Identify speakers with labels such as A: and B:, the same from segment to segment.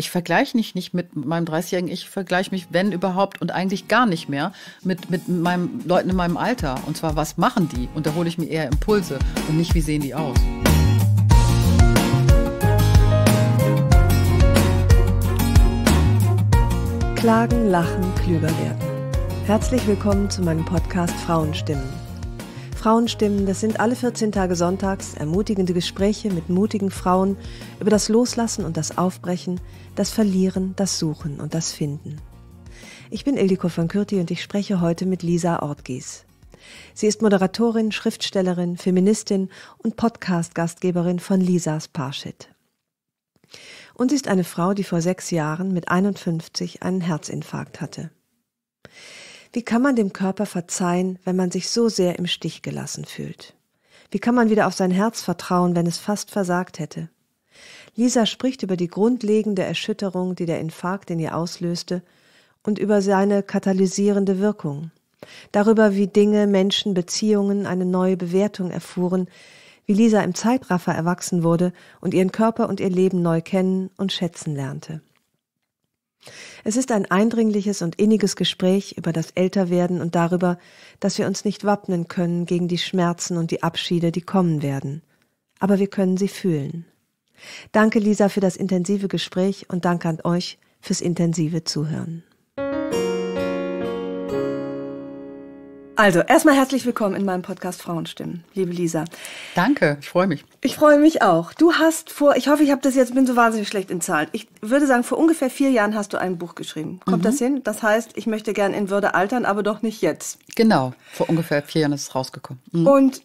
A: ich vergleiche mich nicht mit meinem 30-jährigen, ich vergleiche mich, wenn überhaupt und eigentlich gar nicht mehr, mit, mit meinem, Leuten in meinem Alter. Und zwar, was machen die? Und da hole ich mir eher Impulse und nicht, wie sehen die aus.
B: Klagen, lachen, klüger werden. Herzlich willkommen zu meinem Podcast Frauenstimmen. Frauenstimmen, das sind alle 14 Tage sonntags ermutigende Gespräche mit mutigen Frauen über das Loslassen und das Aufbrechen, das Verlieren, das Suchen und das Finden. Ich bin Ildiko von Kürti und ich spreche heute mit Lisa Ortgies. Sie ist Moderatorin, Schriftstellerin, Feministin und Podcast-Gastgeberin von Lisas Parshit. Und sie ist eine Frau, die vor sechs Jahren mit 51 einen Herzinfarkt hatte. Wie kann man dem Körper verzeihen, wenn man sich so sehr im Stich gelassen fühlt? Wie kann man wieder auf sein Herz vertrauen, wenn es fast versagt hätte? Lisa spricht über die grundlegende Erschütterung, die der Infarkt in ihr auslöste, und über seine katalysierende Wirkung. Darüber, wie Dinge, Menschen, Beziehungen eine neue Bewertung erfuhren, wie Lisa im Zeitraffer erwachsen wurde und ihren Körper und ihr Leben neu kennen und schätzen lernte. Es ist ein eindringliches und inniges Gespräch über das Älterwerden und darüber, dass wir uns nicht wappnen können gegen die Schmerzen und die Abschiede, die kommen werden. Aber wir können sie fühlen. Danke, Lisa, für das intensive Gespräch und danke an euch fürs intensive Zuhören. Also, erstmal herzlich willkommen in meinem Podcast Frauenstimmen, liebe Lisa. Danke, ich freue mich. Ich freue mich auch. Du hast vor, ich hoffe, ich habe das jetzt, bin so wahnsinnig schlecht in Zahlen. Ich würde sagen, vor ungefähr vier Jahren hast du ein Buch geschrieben. Kommt mhm. das hin? Das heißt, ich möchte gern in Würde altern, aber doch nicht jetzt. Genau,
A: vor ungefähr vier Jahren ist es
B: rausgekommen. Mhm. Und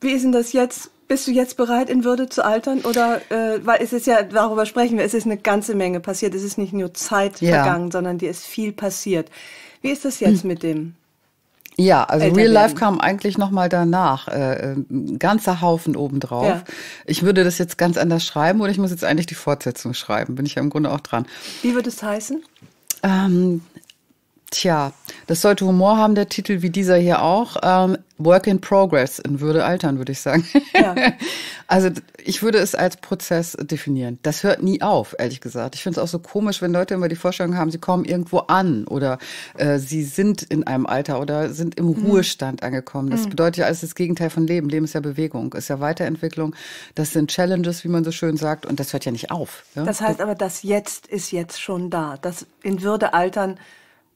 B: wie ist denn das jetzt? Bist du jetzt bereit, in Würde zu altern? Oder, äh, weil es ist ja, darüber sprechen wir, es ist eine ganze Menge passiert. Es ist nicht nur Zeit ja. vergangen, sondern dir ist viel passiert. Wie ist das jetzt mhm. mit dem?
A: Ja, also Real werden. Life kam eigentlich nochmal danach. Äh, ein ganzer Haufen obendrauf. Ja. Ich würde das jetzt ganz anders schreiben oder ich muss jetzt eigentlich die Fortsetzung schreiben. Bin ich ja im Grunde auch dran.
B: Wie würde es heißen?
A: Ähm, Tja, das sollte Humor haben, der Titel, wie dieser hier auch. Ähm, Work in Progress in Würde altern, würde ich sagen. Ja. also ich würde es als Prozess definieren. Das hört nie auf, ehrlich gesagt. Ich finde es auch so komisch, wenn Leute immer die Vorstellung haben, sie kommen irgendwo an oder äh, sie sind in einem Alter oder sind im mhm. Ruhestand angekommen. Das mhm. bedeutet ja alles das Gegenteil von Leben. Leben ist ja Bewegung, ist ja Weiterentwicklung. Das sind Challenges, wie man so schön sagt. Und das hört ja nicht auf. Ja? Das heißt aber,
B: das Jetzt ist jetzt schon da. Das in Würde altern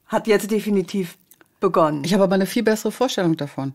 B: hat jetzt definitiv
A: begonnen. Ich habe aber eine viel bessere Vorstellung davon.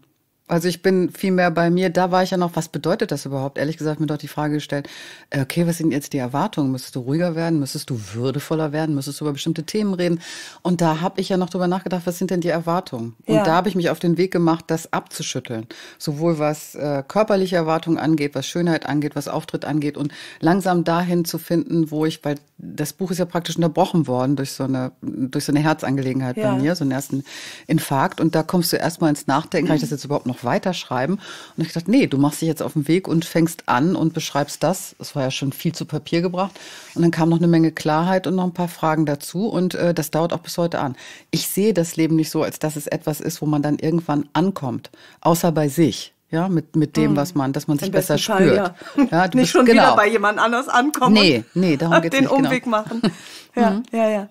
A: Also ich bin viel mehr bei mir, da war ich ja noch, was bedeutet das überhaupt? Ehrlich gesagt, mir doch die Frage gestellt, äh, okay, was sind jetzt die Erwartungen? Müsstest du ruhiger werden? Müsstest du würdevoller werden? Müsstest du über bestimmte Themen reden? Und da habe ich ja noch drüber nachgedacht, was sind denn die Erwartungen? Ja. Und da habe ich mich auf den Weg gemacht, das abzuschütteln. Sowohl was äh, körperliche Erwartungen angeht, was Schönheit angeht, was Auftritt angeht und langsam dahin zu finden, wo ich, weil das Buch ist ja praktisch unterbrochen worden durch so eine, durch so eine Herzangelegenheit ja. bei mir, so einen ersten Infarkt. Und da kommst du erstmal ins Nachdenken, kann ich das jetzt überhaupt noch weiterschreiben. Und ich dachte, nee, du machst dich jetzt auf den Weg und fängst an und beschreibst das. Es war ja schon viel zu Papier gebracht. Und dann kam noch eine Menge Klarheit und noch ein paar Fragen dazu. Und äh, das dauert auch bis heute an. Ich sehe das Leben nicht so, als dass es etwas ist, wo man dann irgendwann ankommt. Außer bei sich ja, mit, mit dem, mhm. was man, dass man sich besser Fall, spürt. Ja. ja nicht bist, schon genau. wieder bei
B: jemand anders ankommen. Nee,
A: nee, darum geht's den nicht. Den genau. Umweg
B: genau. machen. Ja, mhm. ja, ja.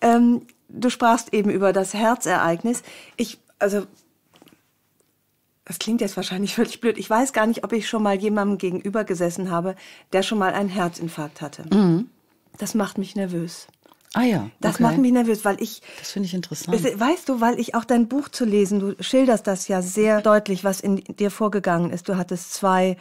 B: Ähm, du sprachst eben über das Herzereignis. Ich, also das klingt jetzt wahrscheinlich völlig blöd. Ich weiß gar nicht, ob ich schon mal jemandem gegenüber gesessen habe, der schon mal einen Herzinfarkt hatte. Mhm. Das macht mich nervös. Ah ja. Das macht mich nervös, weil ich. Das finde ich interessant. Weißt du, weil ich auch dein Buch zu lesen, du schilderst das ja sehr deutlich, was in dir vorgegangen ist. Du hattest zwei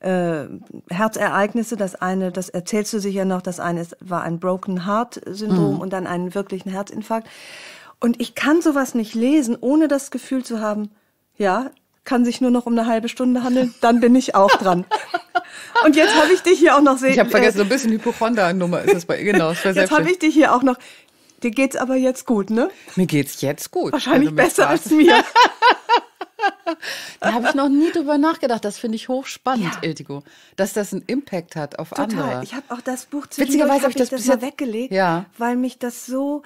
B: äh, Herzereignisse. Das eine, das erzählst du sicher noch, das eine ist, war ein Broken Heart Syndrom mhm. und dann einen wirklichen Herzinfarkt. Und ich kann sowas nicht lesen, ohne das Gefühl zu haben, ja, kann sich nur noch um eine halbe Stunde handeln, dann bin ich auch dran. Und jetzt habe ich dich hier auch noch sehen. Ich habe vergessen, äh, so ein bisschen
A: hypochonda nummer ist es bei ihr. Genau, jetzt habe ich
B: dich hier auch noch. Dir geht's aber jetzt gut, ne?
A: Mir geht's jetzt gut. Wahrscheinlich besser warst. als mir.
B: da habe ich noch nie drüber nachgedacht.
A: Das finde ich hochspannend, ja. Iltigo, dass das einen Impact hat auf Total. andere. Ich habe
B: auch das Buch zu Witzigerweise habe ich das, das bisher weggelegt, ja. weil mich das so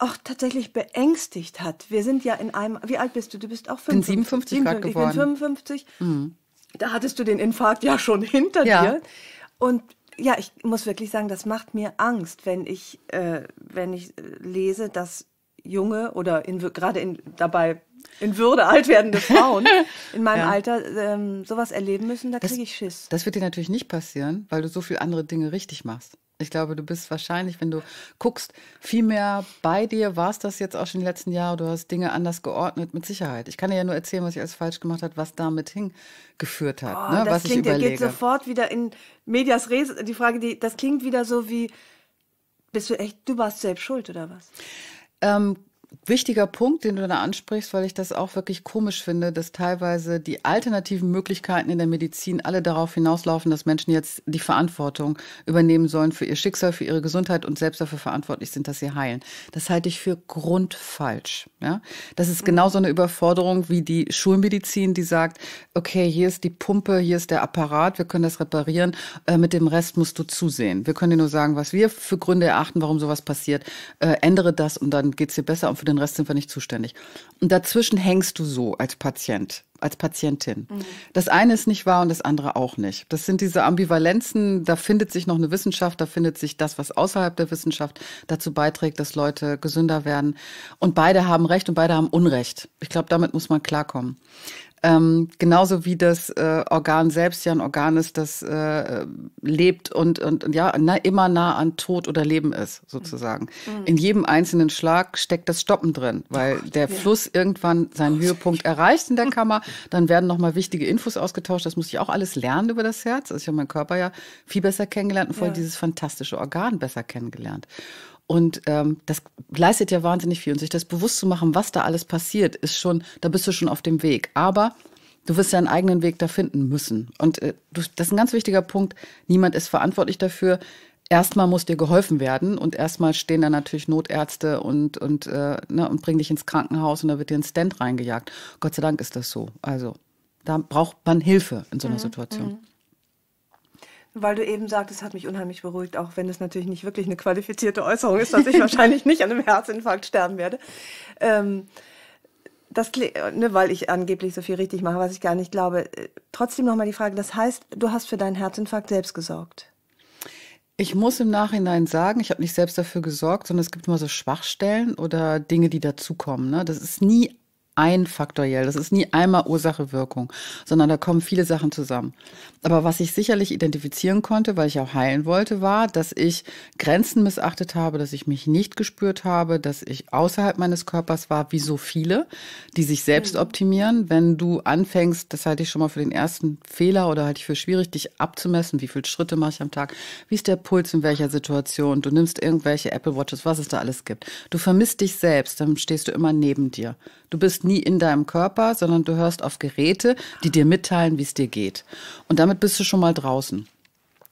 B: auch tatsächlich beängstigt hat. Wir sind ja in einem, wie alt bist du? Du bist auch 55. Ich bin 57 gerade geworden. Ich bin 55. Mhm. Da hattest du den Infarkt ja schon hinter ja. dir. Und ja, ich muss wirklich sagen, das macht mir Angst, wenn ich, äh, wenn ich äh, lese, dass junge oder gerade in, dabei in Würde alt werdende Frauen in meinem ja. Alter ähm, sowas erleben müssen, da kriege ich Schiss.
A: Das wird dir natürlich nicht passieren, weil du so viele andere Dinge richtig machst. Ich glaube, du bist wahrscheinlich, wenn du guckst, viel mehr bei dir. War es das jetzt auch schon im letzten Jahr? Du hast Dinge anders geordnet, mit Sicherheit. Ich kann dir ja nur erzählen, was ich alles falsch gemacht habe, was damit hingeführt hat. Oh, ne? das was klingt, ich überlege. geht sofort
B: wieder in Medias Res. Die Frage, die, das klingt wieder so wie, bist du echt, du warst selbst schuld oder was? Ähm, wichtiger
A: Punkt, den du da ansprichst, weil ich das auch wirklich komisch finde, dass teilweise die alternativen Möglichkeiten in der Medizin alle darauf hinauslaufen, dass Menschen jetzt die Verantwortung übernehmen sollen für ihr Schicksal, für ihre Gesundheit und selbst dafür verantwortlich sind, dass sie heilen. Das halte ich für grundfalsch. Ja? Das ist genauso eine Überforderung wie die Schulmedizin, die sagt, okay, hier ist die Pumpe, hier ist der Apparat, wir können das reparieren, äh, mit dem Rest musst du zusehen. Wir können dir nur sagen, was wir für Gründe erachten, warum sowas passiert. Äh, ändere das und dann geht es dir besser und für den Rest sind wir nicht zuständig. Und dazwischen hängst du so als Patient, als Patientin. Mhm. Das eine ist nicht wahr und das andere auch nicht. Das sind diese Ambivalenzen, da findet sich noch eine Wissenschaft, da findet sich das, was außerhalb der Wissenschaft dazu beiträgt, dass Leute gesünder werden. Und beide haben Recht und beide haben Unrecht. Ich glaube, damit muss man klarkommen. Ähm, genauso wie das äh, Organ selbst ja ein Organ ist, das äh, lebt und, und, und ja na, immer nah an Tod oder Leben ist, sozusagen. Mhm. In jedem einzelnen Schlag steckt das Stoppen drin, weil der ja. Fluss irgendwann seinen oh, Höhepunkt erreicht in der Kammer. Dann werden nochmal wichtige Infos ausgetauscht. Das muss ich auch alles lernen über das Herz. Also ich habe meinen Körper ja viel besser kennengelernt und vor allem ja. dieses fantastische Organ besser kennengelernt. Und ähm, das leistet ja wahnsinnig viel. Und sich das bewusst zu machen, was da alles passiert, ist schon, da bist du schon auf dem Weg. Aber du wirst deinen eigenen Weg da finden müssen. Und äh, das ist ein ganz wichtiger Punkt. Niemand ist verantwortlich dafür. Erstmal muss dir geholfen werden und erstmal stehen da natürlich Notärzte und, und, äh, ne, und bringen dich ins Krankenhaus und da wird dir ein Stand reingejagt. Gott sei Dank ist das so. Also da braucht man Hilfe in so einer mhm. Situation. Mhm.
B: Weil du eben sagst, es hat mich unheimlich beruhigt, auch wenn es natürlich nicht wirklich eine qualifizierte Äußerung ist, dass ich wahrscheinlich nicht an einem Herzinfarkt sterben werde. Ähm, das, ne, weil ich angeblich so viel richtig mache, was ich gar nicht glaube. Äh, trotzdem nochmal die Frage, das heißt, du hast für deinen Herzinfarkt selbst gesorgt? Ich muss im
A: Nachhinein sagen, ich habe nicht selbst dafür gesorgt, sondern es gibt immer so Schwachstellen oder Dinge, die dazukommen. Ne? Das ist nie einfaktoriell. Das ist nie einmal Ursache-Wirkung, sondern da kommen viele Sachen zusammen. Aber was ich sicherlich identifizieren konnte, weil ich auch heilen wollte, war, dass ich Grenzen missachtet habe, dass ich mich nicht gespürt habe, dass ich außerhalb meines Körpers war, wie so viele, die sich selbst mhm. optimieren. Wenn du anfängst, das halte ich schon mal für den ersten Fehler oder halte ich für schwierig, dich abzumessen, wie viele Schritte mache ich am Tag, wie ist der Puls in welcher Situation, du nimmst irgendwelche Apple Watches, was es da alles gibt. Du vermisst dich selbst, dann stehst du immer neben dir. Du bist nie in deinem Körper, sondern du hörst auf Geräte, die dir mitteilen, wie es dir geht. Und damit bist du schon mal draußen.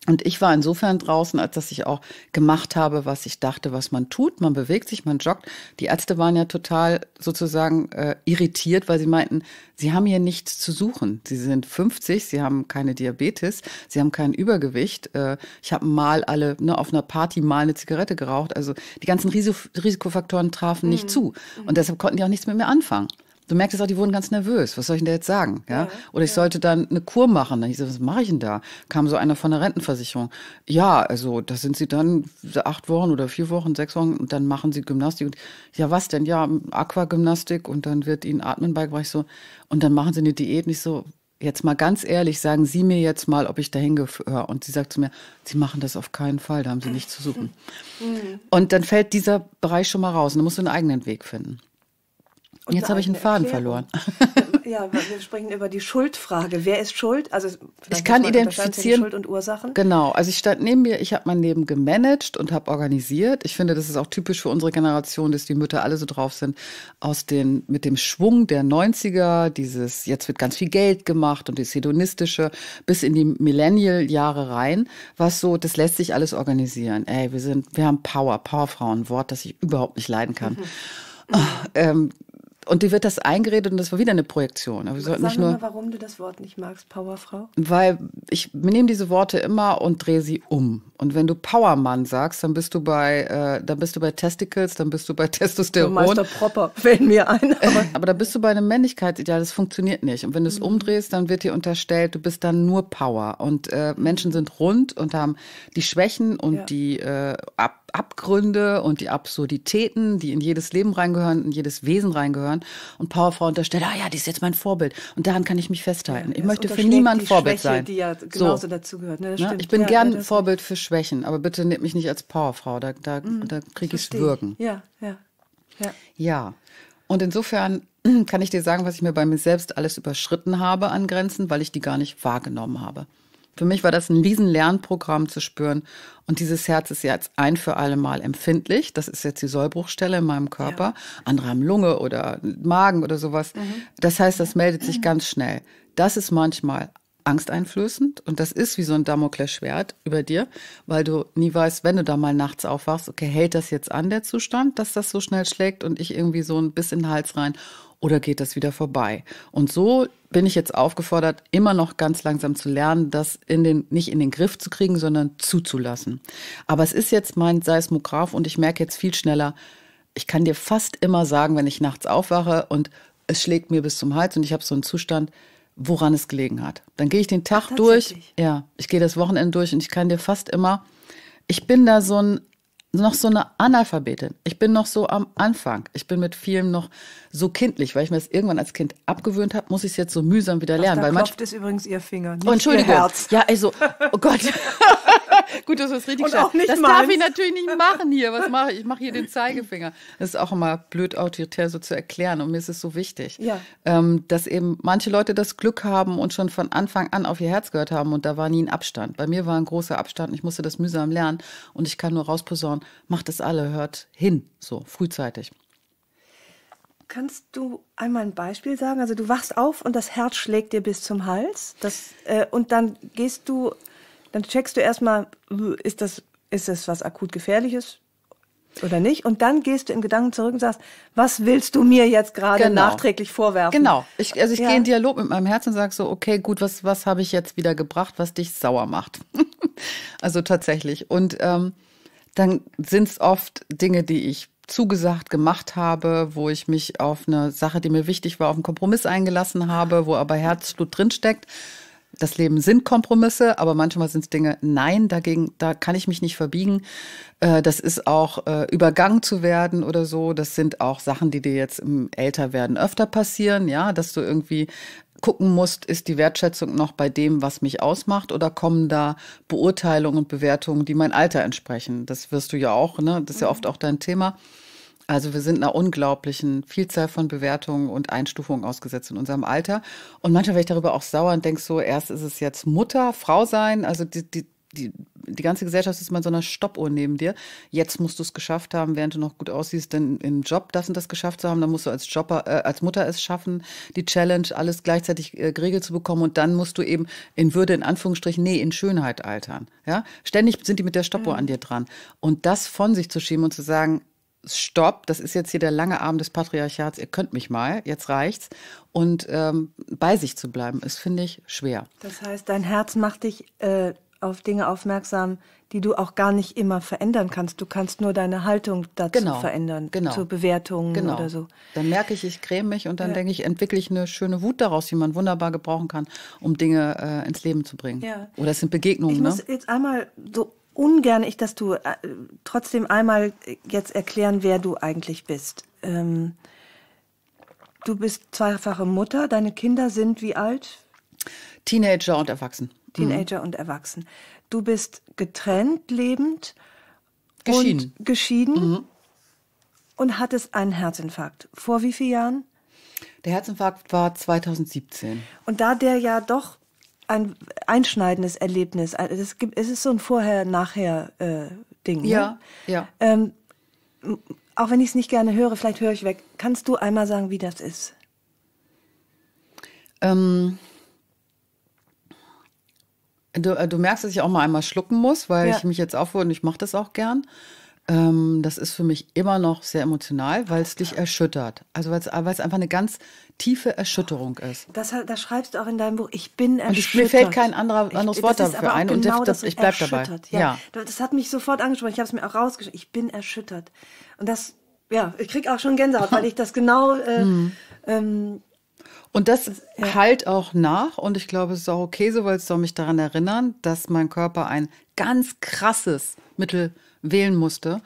A: Und ich war insofern draußen, als dass ich auch gemacht habe, was ich dachte, was man tut. Man bewegt sich, man joggt. Die Ärzte waren ja total sozusagen äh, irritiert, weil sie meinten, sie haben hier nichts zu suchen. Sie sind 50, sie haben keine Diabetes, sie haben kein Übergewicht. Äh, ich habe mal alle ne, auf einer Party mal eine Zigarette geraucht. Also die ganzen Risik Risikofaktoren trafen mhm. nicht zu. Und mhm. deshalb konnten die auch nichts mit mir anfangen. Du merkst es auch, die wurden ganz nervös. Was soll ich denn da jetzt sagen? Ja? ja Oder ich ja. sollte dann eine Kur machen. Dann hieß es, was mache ich denn da? Kam so einer von der Rentenversicherung. Ja, also da sind sie dann acht Wochen oder vier Wochen, sechs Wochen und dann machen sie Gymnastik. Und, ja, was denn? Ja, Aquagymnastik und dann wird ihnen Atmen beigebracht. So, und dann machen sie eine Diät. Und ich so, jetzt mal ganz ehrlich, sagen Sie mir jetzt mal, ob ich dahin gehöre. Und sie sagt zu mir, Sie machen das auf keinen Fall, da haben Sie nichts zu suchen. Mhm. Und dann fällt dieser Bereich schon mal raus und dann musst du einen eigenen Weg finden.
B: Jetzt habe ich einen Faden verloren. ja, wir sprechen über die Schuldfrage. Wer ist schuld? Also ich kann identifizieren Schuld und Ursachen.
A: Genau, also ich stand neben mir, ich habe mein Leben gemanagt und habe organisiert. Ich finde, das ist auch typisch für unsere Generation, dass die Mütter alle so drauf sind aus den mit dem Schwung der 90er, dieses jetzt wird ganz viel Geld gemacht und das hedonistische bis in die Millennial Jahre rein, was so das lässt sich alles organisieren. Ey, wir sind wir haben Power, Powerfrauen, Wort, das ich überhaupt nicht leiden kann. Mhm. Oh, ähm, und dir wird das eingeredet und das war wieder eine Projektion. Aber Sag nicht nur, mal,
B: warum du das Wort nicht magst, Powerfrau.
A: Weil ich nehme diese Worte immer und drehe sie um. Und wenn du Powermann sagst, dann bist du bei, äh, dann bist du bei Testicles, dann bist du bei Testosteron. Du Meister
B: Proper, fällt
A: mir ein. Aber, aber da bist du bei einem Männlichkeitsideal, das funktioniert nicht. Und wenn du es mhm. umdrehst, dann wird dir unterstellt, du bist dann nur Power. Und äh, Menschen sind rund und haben die Schwächen und ja. die äh, Ab Abgründe und die Absurditäten, die in jedes Leben reingehören, in jedes Wesen reingehören. Und Powerfrau unterstellt, ah ja, die ist jetzt mein Vorbild. Und daran kann ich mich festhalten. Ja, ich möchte für niemanden Vorbild Schwäche, sein. Die ja genauso so. dazugehört. Ne? Ja, ne? ich bin ja, gern Vorbild für Schwächen, aber bitte nehmt mich nicht als Powerfrau. Da, da, mhm, da kriege ich es wirken.
B: Ja, ja, ja.
A: Ja. Und insofern kann ich dir sagen, was ich mir bei mir selbst alles überschritten habe an Grenzen, weil ich die gar nicht wahrgenommen habe. Für mich war das ein riesen Lernprogramm zu spüren. Und dieses Herz ist jetzt ein für alle Mal empfindlich. Das ist jetzt die Sollbruchstelle in meinem Körper. Ja. Andere haben Lunge oder Magen oder sowas. Mhm. Das heißt, das meldet sich mhm. ganz schnell. Das ist manchmal angsteinflößend und das ist wie so ein Damoklesschwert über dir, weil du nie weißt, wenn du da mal nachts aufwachst, okay, hält das jetzt an, der Zustand, dass das so schnell schlägt und ich irgendwie so ein bisschen in den Hals rein oder geht das wieder vorbei? Und so bin ich jetzt aufgefordert, immer noch ganz langsam zu lernen, das in den, nicht in den Griff zu kriegen, sondern zuzulassen. Aber es ist jetzt mein Seismograph und ich merke jetzt viel schneller, ich kann dir fast immer sagen, wenn ich nachts aufwache und es schlägt mir bis zum Hals und ich habe so einen Zustand, woran es gelegen hat. Dann gehe ich den Tag durch. Ja, ich gehe das Wochenende durch und ich kann dir fast immer, ich bin da so ein noch so eine Analphabetin. Ich bin noch so am Anfang. Ich bin mit vielem noch so kindlich, weil ich mir das irgendwann als Kind abgewöhnt habe, muss ich es jetzt so mühsam wieder lernen. Ach, da weil klopft
B: es übrigens ihr Finger, nicht oh, Entschuldigung. ihr Herz. Ja, also, oh Gott. Gut, das ist richtig Und auch nicht Das meins. darf ich natürlich
A: nicht machen hier. Was mache ich? Ich mache hier den Zeigefinger. Das ist auch immer blöd autoritär so zu erklären. Und mir ist es so wichtig, ja. ähm, dass eben manche Leute das Glück haben und schon von Anfang an auf ihr Herz gehört haben. Und da war nie ein Abstand. Bei mir war ein großer Abstand. Ich musste das mühsam lernen. Und ich kann nur rausposaunen. Macht es alle, hört hin. So, frühzeitig.
B: Kannst du einmal ein Beispiel sagen? Also du wachst auf und das Herz schlägt dir bis zum Hals. Das, äh, und dann gehst du dann checkst du erstmal, ist das, ist das was akut gefährliches? oder nicht. Und dann gehst du in Gedanken zurück und sagst, was willst du mir jetzt gerade genau. nachträglich vorwerfen? Genau. Ich, also ich ja. gehe in Dialog mit meinem Herz und sage so, okay, gut, was, was
A: habe ich jetzt wieder gebracht, was dich sauer macht? also tatsächlich. Und ähm, dann sind es oft Dinge, die ich zugesagt gemacht habe, wo ich mich auf eine Sache, die mir wichtig war, auf einen Kompromiss eingelassen habe, wo aber Herzblut drinsteckt. steckt das Leben sind Kompromisse, aber manchmal sind es Dinge, nein, dagegen, da kann ich mich nicht verbiegen. Äh, das ist auch äh, übergangen zu werden oder so. Das sind auch Sachen, die dir jetzt im Älterwerden öfter passieren, ja, dass du irgendwie gucken musst, ist die Wertschätzung noch bei dem, was mich ausmacht, oder kommen da Beurteilungen und Bewertungen, die mein Alter entsprechen? Das wirst du ja auch, ne? Das ist ja mhm. oft auch dein Thema. Also wir sind einer unglaublichen Vielzahl von Bewertungen und Einstufungen ausgesetzt in unserem Alter. Und manchmal werde ich darüber auch sauer und denke so, erst ist es jetzt Mutter, Frau sein, also die, die, die, die ganze Gesellschaft ist mal so einer Stoppuhr neben dir. Jetzt musst du es geschafft haben, während du noch gut aussiehst, denn im Job das und das geschafft zu haben, dann musst du als Jobber, äh, als Mutter es schaffen, die Challenge, alles gleichzeitig äh, geregelt zu bekommen und dann musst du eben in Würde, in Anführungsstrichen, nee, in Schönheit altern. Ja? Ständig sind die mit der Stoppuhr mhm. an dir dran. Und das von sich zu schieben und zu sagen, Stopp, das ist jetzt hier der lange Arm des Patriarchats, ihr könnt mich mal, jetzt reicht's. Und ähm, bei sich zu bleiben, ist, finde ich, schwer.
B: Das heißt, dein Herz macht dich äh, auf Dinge aufmerksam, die du auch gar nicht immer verändern kannst. Du kannst nur deine Haltung dazu genau, verändern, genau, zur Bewertung genau. oder so. Dann merke
A: ich, ich creme mich und dann ja. denke ich, entwickle ich eine schöne Wut daraus, die man wunderbar gebrauchen kann, um Dinge äh, ins Leben zu
B: bringen. Ja. Oder es
A: sind Begegnungen. Ich ne?
B: jetzt einmal so ungern ich, dass du äh, trotzdem einmal jetzt erklären, wer du eigentlich bist. Ähm, du bist zweifache Mutter, deine Kinder sind wie alt? Teenager und erwachsen. Teenager mhm. und erwachsen. Du bist getrennt, lebend. Geschieden. Und geschieden. Mhm. Und hattest einen Herzinfarkt. Vor wie vielen Jahren? Der Herzinfarkt war 2017. Und da der ja doch ein einschneidendes Erlebnis. Also es, gibt, es ist so ein Vorher-Nachher-Ding. Äh, ne? ja, ne? ja. Ähm, auch wenn ich es nicht gerne höre, vielleicht höre ich weg. Kannst du einmal sagen, wie das ist?
A: Ähm, du, äh, du merkst, dass ich auch mal einmal schlucken muss, weil ja. ich mich jetzt aufhöre und ich mache das auch gern ähm, das ist für mich immer noch sehr emotional, weil es dich erschüttert. Also weil es äh, einfach eine ganz tiefe Erschütterung ist.
B: Das, das schreibst du auch in deinem Buch. Ich bin erschüttert. Mir fällt kein anderer, anderes ich, Wort dafür ein genau und das, das, ich bleibe dabei. Ja. ja. Das hat mich sofort angesprochen. Ich habe es mir auch rausgeschrieben. Ich bin erschüttert. Und das, ja, ich kriege auch schon Gänsehaut, weil ich das genau. Äh, mhm. ähm, und das ja. halt auch nach und ich glaube, es ist auch okay
A: so, weil es soll mich daran erinnern, dass mein Körper ein ganz krasses Mittel wählen musste,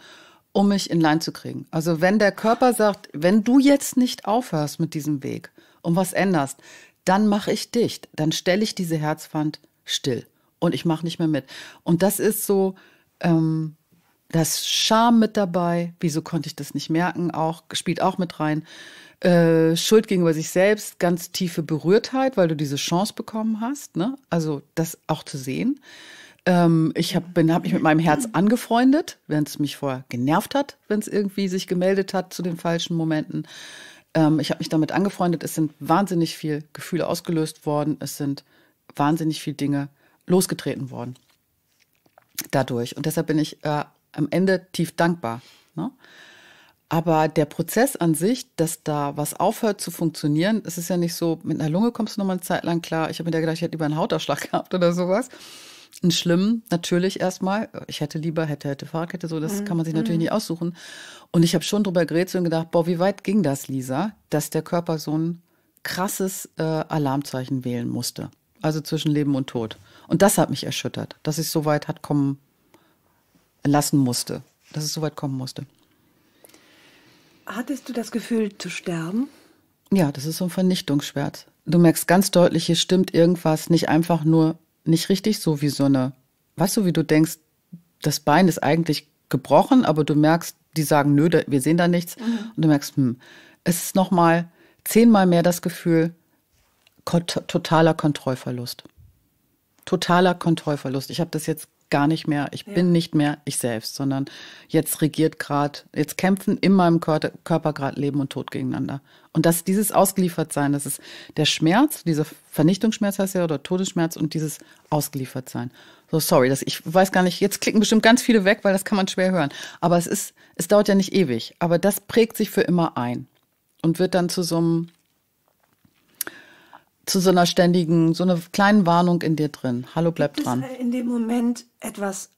A: um mich in Line zu kriegen. Also wenn der Körper sagt, wenn du jetzt nicht aufhörst mit diesem Weg und was änderst, dann mache ich dicht, dann stelle ich diese Herzwand still und ich mache nicht mehr mit. Und das ist so, ähm, das Scham mit dabei, wieso konnte ich das nicht merken, auch spielt auch mit rein. Äh, Schuld gegenüber sich selbst, ganz tiefe Berührtheit, weil du diese Chance bekommen hast, ne? also das auch zu sehen. Ähm, ich habe hab mich mit meinem Herz angefreundet, während es mich vorher genervt hat, wenn es irgendwie sich gemeldet hat zu den falschen Momenten. Ähm, ich habe mich damit angefreundet. Es sind wahnsinnig viel Gefühle ausgelöst worden. Es sind wahnsinnig viele Dinge losgetreten worden dadurch. Und deshalb bin ich äh, am Ende tief dankbar. Ne? Aber der Prozess an sich, dass da was aufhört zu funktionieren, es ist ja nicht so, mit einer Lunge kommst du nochmal eine Zeit lang klar. Ich habe mir da gedacht, ich hätte lieber einen Hautausschlag gehabt oder sowas ein schlimm, natürlich erstmal. Ich hätte lieber, hätte, hätte, Fahrradkette, so, das mhm. kann man sich natürlich mhm. nicht aussuchen. Und ich habe schon drüber gerätselt und gedacht, boah, wie weit ging das, Lisa, dass der Körper so ein krasses äh, Alarmzeichen wählen musste. Also zwischen Leben und Tod. Und das hat mich erschüttert, dass ich so weit hat kommen lassen musste. Dass es so weit kommen musste.
B: Hattest du das Gefühl zu sterben?
A: Ja, das ist so ein Vernichtungsschwert. Du merkst ganz deutlich, hier stimmt irgendwas nicht einfach nur nicht richtig so wie so eine, weißt du, wie du denkst, das Bein ist eigentlich gebrochen, aber du merkst, die sagen, nö, wir sehen da nichts. Mhm. Und du merkst, hm, es ist nochmal zehnmal mehr das Gefühl, totaler Kontrollverlust. Totaler Kontrollverlust. Ich habe das jetzt gar nicht mehr, ich ja. bin nicht mehr ich selbst, sondern jetzt regiert gerade, jetzt kämpfen in meinem Körper, gerade Leben und Tod gegeneinander. Und dass dieses Ausgeliefertsein, das ist der Schmerz, dieser Vernichtungsschmerz heißt ja, oder Todesschmerz und dieses Ausgeliefertsein. So, sorry, das, ich weiß gar nicht, jetzt klicken bestimmt ganz viele weg, weil das kann man schwer hören. Aber es ist, es dauert ja nicht ewig. Aber das prägt sich für immer ein und wird dann zu so einem zu so einer ständigen, so einer kleinen Warnung in dir drin. Hallo, bleib Gibt dran.
B: in dem Moment etwas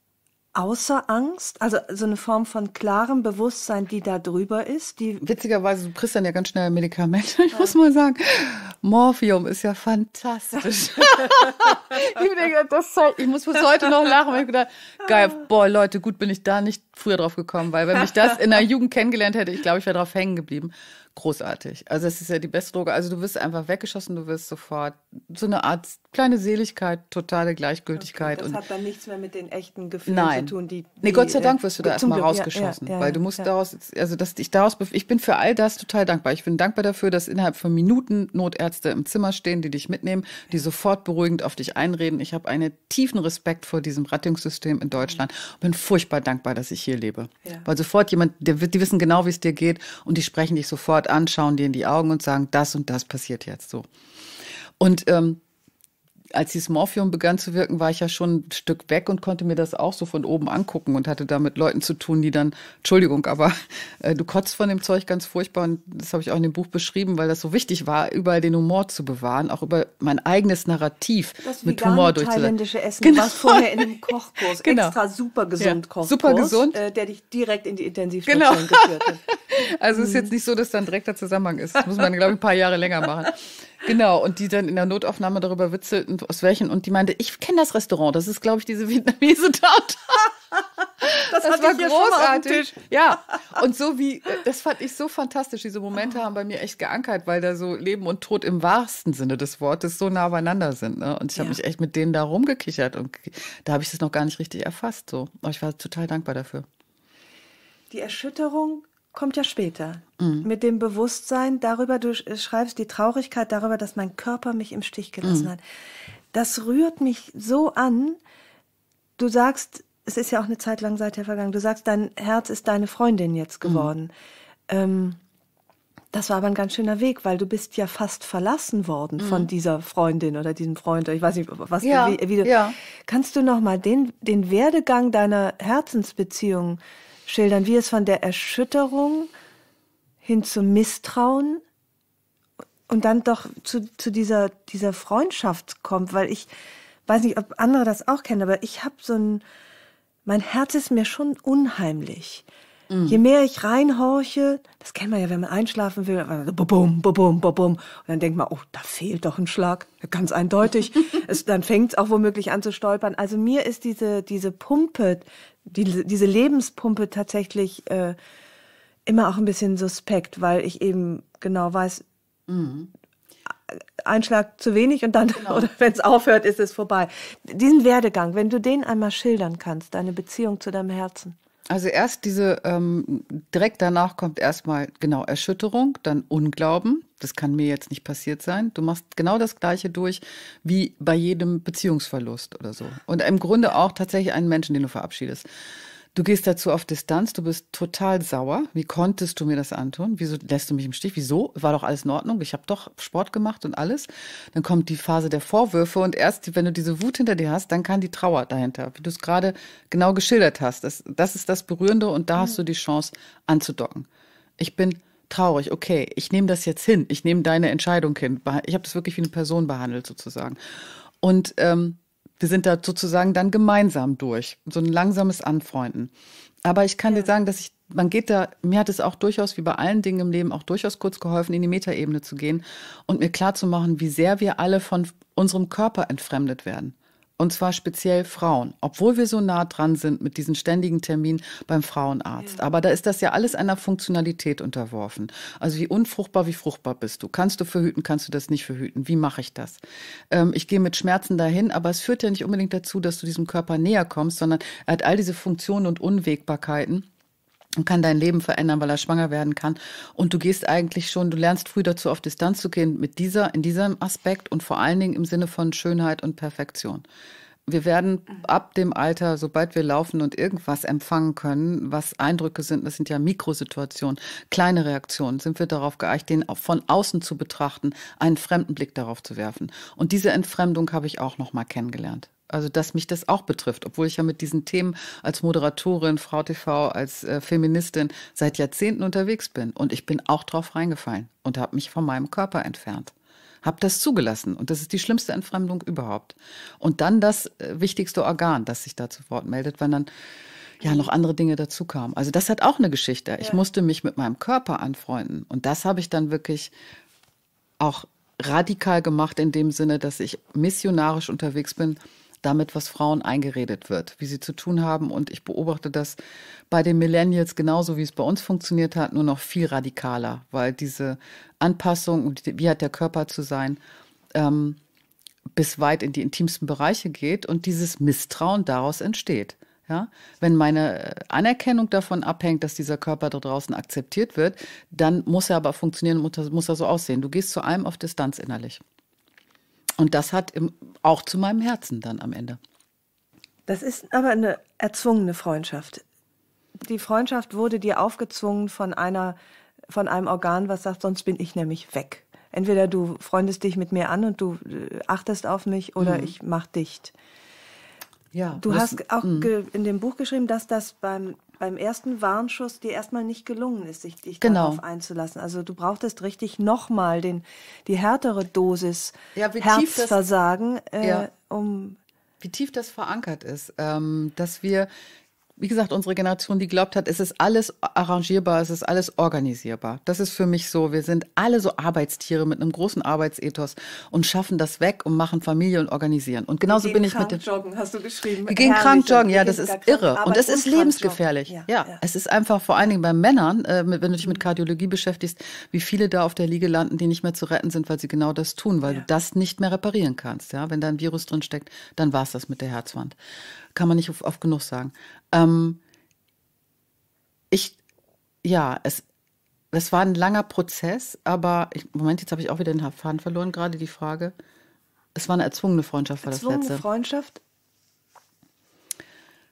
B: außer Angst, also so eine Form von klarem Bewusstsein, die da drüber ist. Die Witzigerweise, du kriegst dann ja ganz schnell
A: Medikamente, ich muss mal sagen. Morphium ist ja fantastisch. ich, denke, das, ich muss bis heute noch lachen, weil ich gedacht geil, boah, Leute, gut bin ich da nicht früher drauf gekommen, weil wenn ich das in der Jugend kennengelernt hätte, ich glaube, ich wäre drauf hängen geblieben großartig. Also es ist ja die beste Droge. Also du wirst einfach weggeschossen, du wirst sofort so eine Art kleine Seligkeit, totale Gleichgültigkeit. Okay, das hat
B: dann nichts mehr mit den echten Gefühlen nein. zu tun, die, die. Nee, Gott sei Dank äh, wirst du da erstmal rausgeschossen. Ja, ja, ja, weil du
A: musst daraus, also dass ich daraus ich bin für all das total dankbar. Ich bin dankbar dafür, dass innerhalb von Minuten Notärzte im Zimmer stehen, die dich mitnehmen, die sofort beruhigend auf dich einreden. Ich habe einen tiefen Respekt vor diesem Rettungssystem in Deutschland und mhm. bin furchtbar dankbar, dass ich hier lebe. Weil sofort jemand, der, die wissen genau, wie es dir geht und die sprechen dich sofort anschauen, dir in die Augen und sagen, das und das passiert jetzt so. Und ähm, als dieses Morphium begann zu wirken, war ich ja schon ein Stück weg und konnte mir das auch so von oben angucken und hatte da mit Leuten zu tun, die dann, Entschuldigung, aber äh, du kotzt von dem Zeug ganz furchtbar und das habe ich auch in dem Buch beschrieben, weil das so wichtig war, überall den Humor zu bewahren, auch über mein eigenes Narrativ das mit Humor durchzusetzen. thailändische
B: Essen, genau. was vorher in einem Kochkurs, genau. extra super gesund ja, Kochkurs, super äh, gesund. Äh, der dich direkt in die Intensivstation genau. geführt hat.
A: also mhm. ist jetzt mhm. nicht so, dass da ein direkter Zusammenhang ist. Das muss man, glaube ich, ein paar Jahre länger machen. Genau, und die dann in der Notaufnahme darüber witzelten, aus welchen, und die meinte, ich kenne das Restaurant, das ist, glaube ich, diese Vietnamese dort. Das, das war großartig. Ja, und so wie, das fand ich so fantastisch. Diese Momente haben bei mir echt geankert, weil da so Leben und Tod im wahrsten Sinne des Wortes so nah beieinander sind. Ne? Und ich habe ja. mich echt mit denen da rumgekichert und da habe ich das noch gar nicht richtig erfasst. So. Aber ich war total dankbar dafür.
B: Die Erschütterung kommt ja später. Mhm. Mit dem Bewusstsein darüber, du schreibst die Traurigkeit darüber, dass mein Körper mich im Stich gelassen mhm. hat. Das rührt mich so an. Du sagst, es ist ja auch eine Zeit lang seither vergangen, du sagst, dein Herz ist deine Freundin jetzt mhm. geworden. Mhm. Ähm, das war aber ein ganz schöner Weg, weil du bist ja fast verlassen worden mhm. von dieser Freundin oder diesem Freund. Ich weiß nicht, was ja, wie, wie du, ja. Kannst du nochmal den, den Werdegang deiner Herzensbeziehung schildern, wie es von der Erschütterung hin zum Misstrauen und dann doch zu, zu dieser, dieser Freundschaft kommt, weil ich weiß nicht, ob andere das auch kennen, aber ich habe so ein, mein Herz ist mir schon unheimlich. Mhm. Je mehr ich reinhorche, das kennt man ja, wenn man einschlafen will, bum, bum, bum, bum, und dann denkt man, oh, da fehlt doch ein Schlag, ganz eindeutig. es, dann fängt es auch womöglich an zu stolpern. Also mir ist diese, diese Pumpe die, diese Lebenspumpe tatsächlich äh, immer auch ein bisschen suspekt, weil ich eben genau weiß, mhm. ein Schlag zu wenig und dann, genau. oder wenn es aufhört, ist es vorbei. Diesen Werdegang, wenn du den einmal schildern kannst, deine Beziehung zu deinem Herzen. Also
A: erst diese, ähm, direkt danach kommt erstmal genau Erschütterung, dann Unglauben. Das kann mir jetzt nicht passiert sein. Du machst genau das Gleiche durch wie bei jedem Beziehungsverlust oder so. Und im Grunde auch tatsächlich einen Menschen, den du verabschiedest. Du gehst dazu auf Distanz, du bist total sauer. Wie konntest du mir das antun? Wieso lässt du mich im Stich? Wieso? War doch alles in Ordnung. Ich habe doch Sport gemacht und alles. Dann kommt die Phase der Vorwürfe und erst, wenn du diese Wut hinter dir hast, dann kann die Trauer dahinter, wie du es gerade genau geschildert hast. Das, das ist das Berührende und da mhm. hast du die Chance anzudocken. Ich bin traurig, okay, ich nehme das jetzt hin, ich nehme deine Entscheidung hin. Ich habe das wirklich wie eine Person behandelt sozusagen. Und ähm, wir sind da sozusagen dann gemeinsam durch. So ein langsames Anfreunden. Aber ich kann ja. dir sagen, dass ich, man geht da, mir hat es auch durchaus, wie bei allen Dingen im Leben, auch durchaus kurz geholfen, in die Metaebene zu gehen und mir klarzumachen, wie sehr wir alle von unserem Körper entfremdet werden. Und zwar speziell Frauen, obwohl wir so nah dran sind mit diesen ständigen Terminen beim Frauenarzt. Aber da ist das ja alles einer Funktionalität unterworfen. Also wie unfruchtbar, wie fruchtbar bist du? Kannst du verhüten, kannst du das nicht verhüten? Wie mache ich das? Ähm, ich gehe mit Schmerzen dahin, aber es führt ja nicht unbedingt dazu, dass du diesem Körper näher kommst, sondern er hat all diese Funktionen und Unwägbarkeiten und kann dein Leben verändern, weil er schwanger werden kann. Und du gehst eigentlich schon, du lernst früh dazu, auf Distanz zu gehen mit dieser, in diesem Aspekt und vor allen Dingen im Sinne von Schönheit und Perfektion. Wir werden ab dem Alter, sobald wir laufen und irgendwas empfangen können, was Eindrücke sind, das sind ja Mikrosituationen, kleine Reaktionen, sind wir darauf geeicht, den von außen zu betrachten, einen fremden Blick darauf zu werfen. Und diese Entfremdung habe ich auch noch mal kennengelernt. Also, dass mich das auch betrifft, obwohl ich ja mit diesen Themen als Moderatorin, Frau TV, als äh, Feministin seit Jahrzehnten unterwegs bin. Und ich bin auch drauf reingefallen und habe mich von meinem Körper entfernt. Habe das zugelassen. Und das ist die schlimmste Entfremdung überhaupt. Und dann das äh, wichtigste Organ, das sich da zu Wort meldet, wenn dann ja noch andere Dinge dazu kamen. Also, das hat auch eine Geschichte. Ja. Ich musste mich mit meinem Körper anfreunden. Und das habe ich dann wirklich auch radikal gemacht in dem Sinne, dass ich missionarisch unterwegs bin damit, was Frauen eingeredet wird, wie sie zu tun haben. Und ich beobachte das bei den Millennials genauso, wie es bei uns funktioniert hat, nur noch viel radikaler, weil diese Anpassung wie hat der Körper zu sein, ähm, bis weit in die intimsten Bereiche geht und dieses Misstrauen daraus entsteht. Ja? Wenn meine Anerkennung davon abhängt, dass dieser Körper da draußen akzeptiert wird, dann muss er aber funktionieren, muss er so aussehen. Du gehst zu allem auf Distanz innerlich. Und das hat im, auch zu meinem Herzen dann am Ende.
B: Das ist aber eine erzwungene Freundschaft. Die Freundschaft wurde dir aufgezwungen von einer, von einem Organ, was sagt, sonst bin ich nämlich weg. Entweder du freundest dich mit mir an und du äh, achtest auf mich oder mhm. ich mach dicht. Ja, du hast auch mhm. in dem Buch geschrieben, dass das beim, beim ersten Warnschuss dir erstmal nicht gelungen ist, sich, dich genau. darauf einzulassen. Also du brauchtest richtig nochmal die härtere Dosis ja, Herzversagen, das, äh, ja. um
A: wie tief das verankert ist, ähm, dass wir wie gesagt, unsere Generation, die glaubt hat, es ist alles arrangierbar, es ist alles organisierbar. Das ist für mich so. Wir sind alle so Arbeitstiere mit einem großen Arbeitsethos und schaffen das weg und machen Familie und organisieren. Und genauso bin ich mit dem.
B: Joggen, hast du geschrieben. Wir gehen Herrlich. krank joggen, ja, das ist irre. Arbeit und es ist lebensgefährlich.
A: Ja, ja. ja, es ist einfach vor allen Dingen bei Männern, äh, wenn du dich mit Kardiologie beschäftigst, wie viele da auf der Liege landen, die nicht mehr zu retten sind, weil sie genau das tun, weil ja. du das nicht mehr reparieren kannst. Ja, wenn da ein Virus drin steckt, dann war es das mit der Herzwand kann man nicht oft genug sagen. Ähm, ich, ja, es, es war ein langer Prozess, aber ich, Moment, jetzt habe ich auch wieder den Faden verloren, gerade die Frage. Es war eine erzwungene Freundschaft, war erzwungene das letzte. Erzwungene
B: Freundschaft.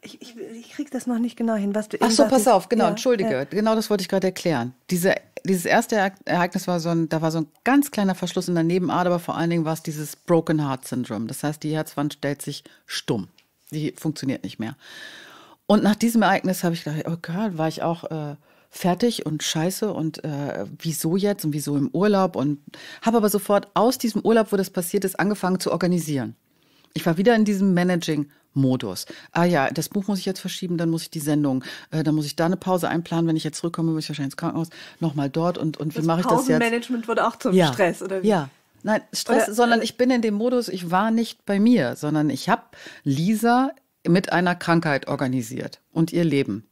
B: Ich, ich, ich kriege das noch nicht genau hin, was du Ach so, pass auf, genau, ja, entschuldige. Ja.
A: Genau das wollte ich gerade erklären. Diese, dieses erste Ereignis war so ein, da war so ein ganz kleiner Verschluss in der Nebenader, aber vor allen Dingen war es dieses Broken Heart Syndrome. Das heißt, die Herzwand stellt sich stumm die funktioniert nicht mehr. Und nach diesem Ereignis habe ich gedacht, oh Gott, war ich auch äh, fertig und scheiße und äh, wieso jetzt und wieso im Urlaub und habe aber sofort aus diesem Urlaub, wo das passiert ist, angefangen zu organisieren. Ich war wieder in diesem Managing. Modus. Ah ja, das Buch muss ich jetzt verschieben, dann muss ich die Sendung, äh, dann muss ich da eine Pause einplanen, wenn ich jetzt zurückkomme, muss ich wahrscheinlich ins Krankenhaus, nochmal dort und, und wie mache ich das jetzt? Das
B: Pausenmanagement wurde auch zum ja. Stress, oder wie? Ja,
A: Nein, Stress, Oder, sondern äh, ich bin in dem Modus, ich war nicht bei mir, sondern ich habe Lisa mit einer Krankheit organisiert und ihr Leben.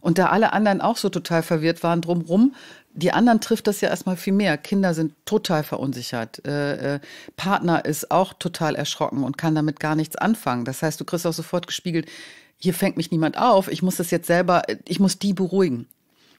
A: Und da alle anderen auch so total verwirrt waren drumherum, die anderen trifft das ja erstmal viel mehr. Kinder sind total verunsichert. Äh, äh, Partner ist auch total erschrocken und kann damit gar nichts anfangen. Das heißt, du kriegst auch sofort gespiegelt, hier fängt mich niemand auf, ich muss das jetzt selber, äh, ich muss die beruhigen.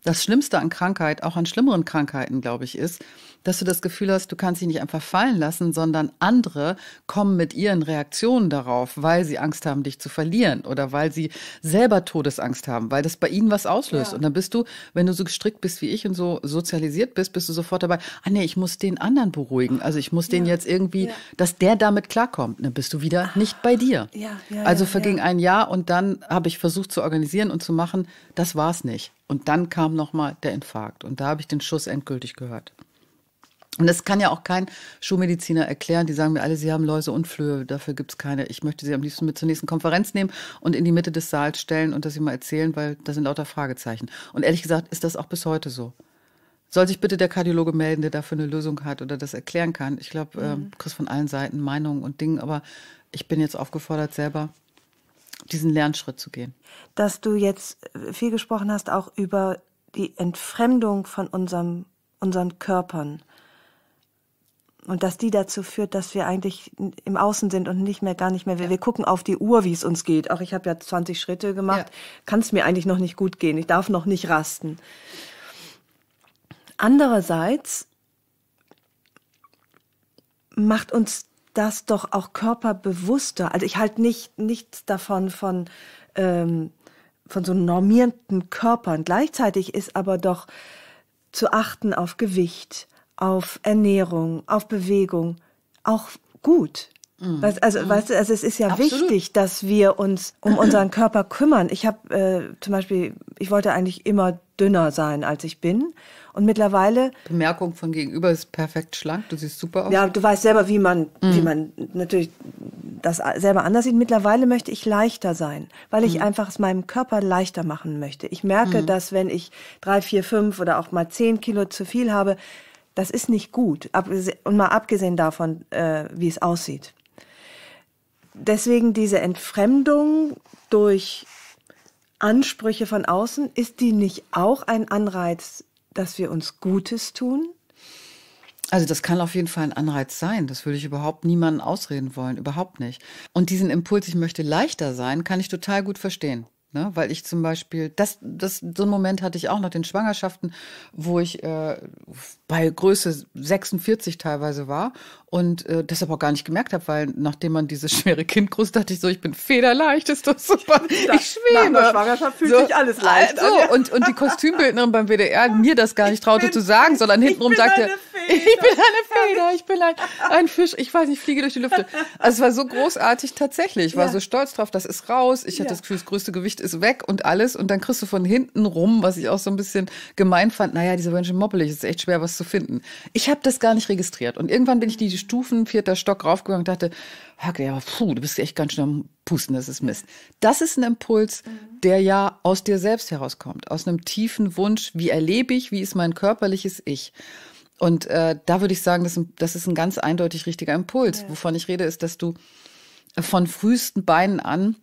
A: Das Schlimmste an Krankheit, auch an schlimmeren Krankheiten, glaube ich, ist, dass du das Gefühl hast, du kannst dich nicht einfach fallen lassen, sondern andere kommen mit ihren Reaktionen darauf, weil sie Angst haben, dich zu verlieren oder weil sie selber Todesangst haben, weil das bei ihnen was auslöst. Ja. Und dann bist du, wenn du so gestrickt bist wie ich und so sozialisiert bist, bist du sofort dabei, ah nee, ich muss den anderen beruhigen. Also ich muss ja. den jetzt irgendwie, ja. dass der damit klarkommt. Dann bist du wieder ah. nicht bei dir.
B: also verging ein
A: Jahr und dann habe ich versucht zu organisieren und zu machen. Das war es nicht. Und dann kam nochmal der Infarkt. Und da habe ich den Schuss endgültig gehört. Und das kann ja auch kein Schulmediziner erklären. Die sagen mir alle, sie haben Läuse und Flöhe. Dafür gibt es keine. Ich möchte sie am liebsten mit zur nächsten Konferenz nehmen und in die Mitte des Saals stellen und das sie mal erzählen, weil da sind lauter Fragezeichen. Und ehrlich gesagt ist das auch bis heute so. Soll sich bitte der Kardiologe melden, der dafür eine Lösung hat oder das erklären kann. Ich glaube, äh, mhm. äh, Chris von allen Seiten Meinungen und Dingen, aber ich bin
B: jetzt aufgefordert, selber diesen Lernschritt zu gehen. Dass du jetzt viel gesprochen hast, auch über die Entfremdung von unserem, unseren Körpern und dass die dazu führt, dass wir eigentlich im Außen sind und nicht mehr, gar nicht mehr. Wir, ja. wir gucken auf die Uhr, wie es uns geht. Auch ich habe ja 20 Schritte gemacht. Ja. Kann es mir eigentlich noch nicht gut gehen. Ich darf noch nicht rasten. Andererseits macht uns das doch auch körperbewusster. Also ich halte nicht, nichts davon von, ähm, von so normierenden Körpern. Gleichzeitig ist aber doch zu achten auf Gewicht, auf Ernährung, auf Bewegung auch gut. Mhm. Was, also, mhm. weißt also es ist ja Absolut. wichtig, dass wir uns um unseren Körper kümmern. Ich habe äh, zum Beispiel, ich wollte eigentlich immer dünner sein, als ich bin. Und mittlerweile. Bemerkung von gegenüber ist perfekt schlank, du siehst super aus. Ja, du weißt selber, wie man, mhm. wie man natürlich das selber anders sieht. Mittlerweile möchte ich leichter sein, weil ich mhm. einfach es meinem Körper leichter machen möchte. Ich merke, mhm. dass wenn ich drei, vier, fünf oder auch mal zehn Kilo zu viel habe, das ist nicht gut. Und mal abgesehen davon, äh, wie es aussieht. Deswegen diese Entfremdung durch Ansprüche von außen, ist die nicht auch ein Anreiz, dass wir uns Gutes tun?
A: Also das kann auf jeden Fall ein Anreiz sein. Das würde ich überhaupt niemanden ausreden wollen, überhaupt nicht. Und diesen Impuls, ich möchte leichter sein, kann ich total gut verstehen. Ne, weil ich zum Beispiel, das, das, so einen Moment hatte ich auch nach den Schwangerschaften, wo ich äh, bei Größe 46 teilweise war und äh, das aber auch gar nicht gemerkt habe, weil nachdem man dieses schwere Kind groß, dachte ich so, ich bin federleicht, ist doch super. Ich schwebe. Nach der Schwangerschaft fühlt so, sich alles äh, leicht. So, und, und die Kostümbildnerin beim WDR mir das gar nicht traute bin, zu sagen, sondern hintenrum sagte, ich bin eine Feder, ich bin ein, ein Fisch, ich weiß nicht, fliege durch die Lüfte. Also es war so großartig tatsächlich, ich war ja. so stolz drauf, das ist raus. Ich hatte das Gefühl, das größte Gewicht Licht ist weg und alles. Und dann kriegst du von hinten rum, was ich auch so ein bisschen gemein fand, naja, diese Menschen moppelig, ist echt schwer, was zu finden. Ich habe das gar nicht registriert. Und irgendwann bin ich die Stufen, vierter Stock raufgegangen und dachte, Hacke, ja, puh, du bist echt ganz schön am Pusten, das ist Mist. Das ist ein Impuls, mhm. der ja aus dir selbst herauskommt, aus einem tiefen Wunsch, wie erlebe ich, wie ist mein körperliches Ich. Und äh, da würde ich sagen, das, das, ist ein ganz eindeutig richtiger Impuls. Ja. Wovon ich rede, ist, dass du von frühesten Beinen an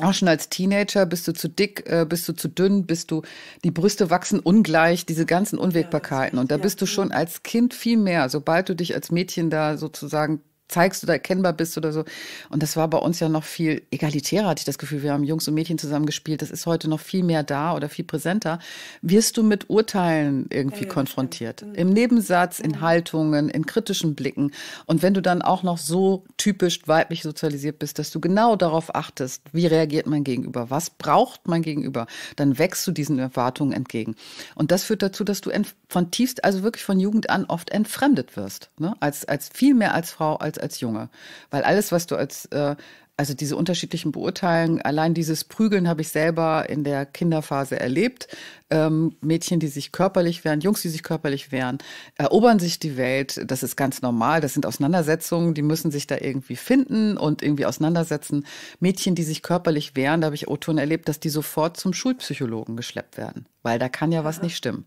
A: auch schon als Teenager bist du zu dick, äh, bist du zu dünn, bist du, die Brüste wachsen ungleich, diese ganzen Unwägbarkeiten. Und da bist du schon als Kind viel mehr, sobald du dich als Mädchen da sozusagen zeigst oder erkennbar bist oder so. Und das war bei uns ja noch viel egalitärer, hatte ich das Gefühl. Wir haben Jungs und Mädchen zusammen gespielt. Das ist heute noch viel mehr da oder viel präsenter. Wirst du mit Urteilen irgendwie ja, konfrontiert? Stimmt. Im Nebensatz, in mhm. Haltungen, in kritischen Blicken. Und wenn du dann auch noch so typisch weiblich sozialisiert bist, dass du genau darauf achtest, wie reagiert mein Gegenüber? Was braucht mein Gegenüber? Dann wächst du diesen Erwartungen entgegen. Und das führt dazu, dass du von tiefst, also wirklich von Jugend an oft entfremdet wirst. Ne? Als, als viel mehr als Frau, als als als Junge. Weil alles, was du als, äh, also diese unterschiedlichen Beurteilungen, allein dieses Prügeln habe ich selber in der Kinderphase erlebt. Ähm, Mädchen, die sich körperlich wehren, Jungs, die sich körperlich wehren, erobern sich die Welt. Das ist ganz normal. Das sind Auseinandersetzungen, die müssen sich da irgendwie finden und irgendwie auseinandersetzen. Mädchen, die sich körperlich wehren, da habe ich Oton erlebt, dass die sofort zum Schulpsychologen geschleppt werden, weil da kann ja, ja. was nicht stimmen.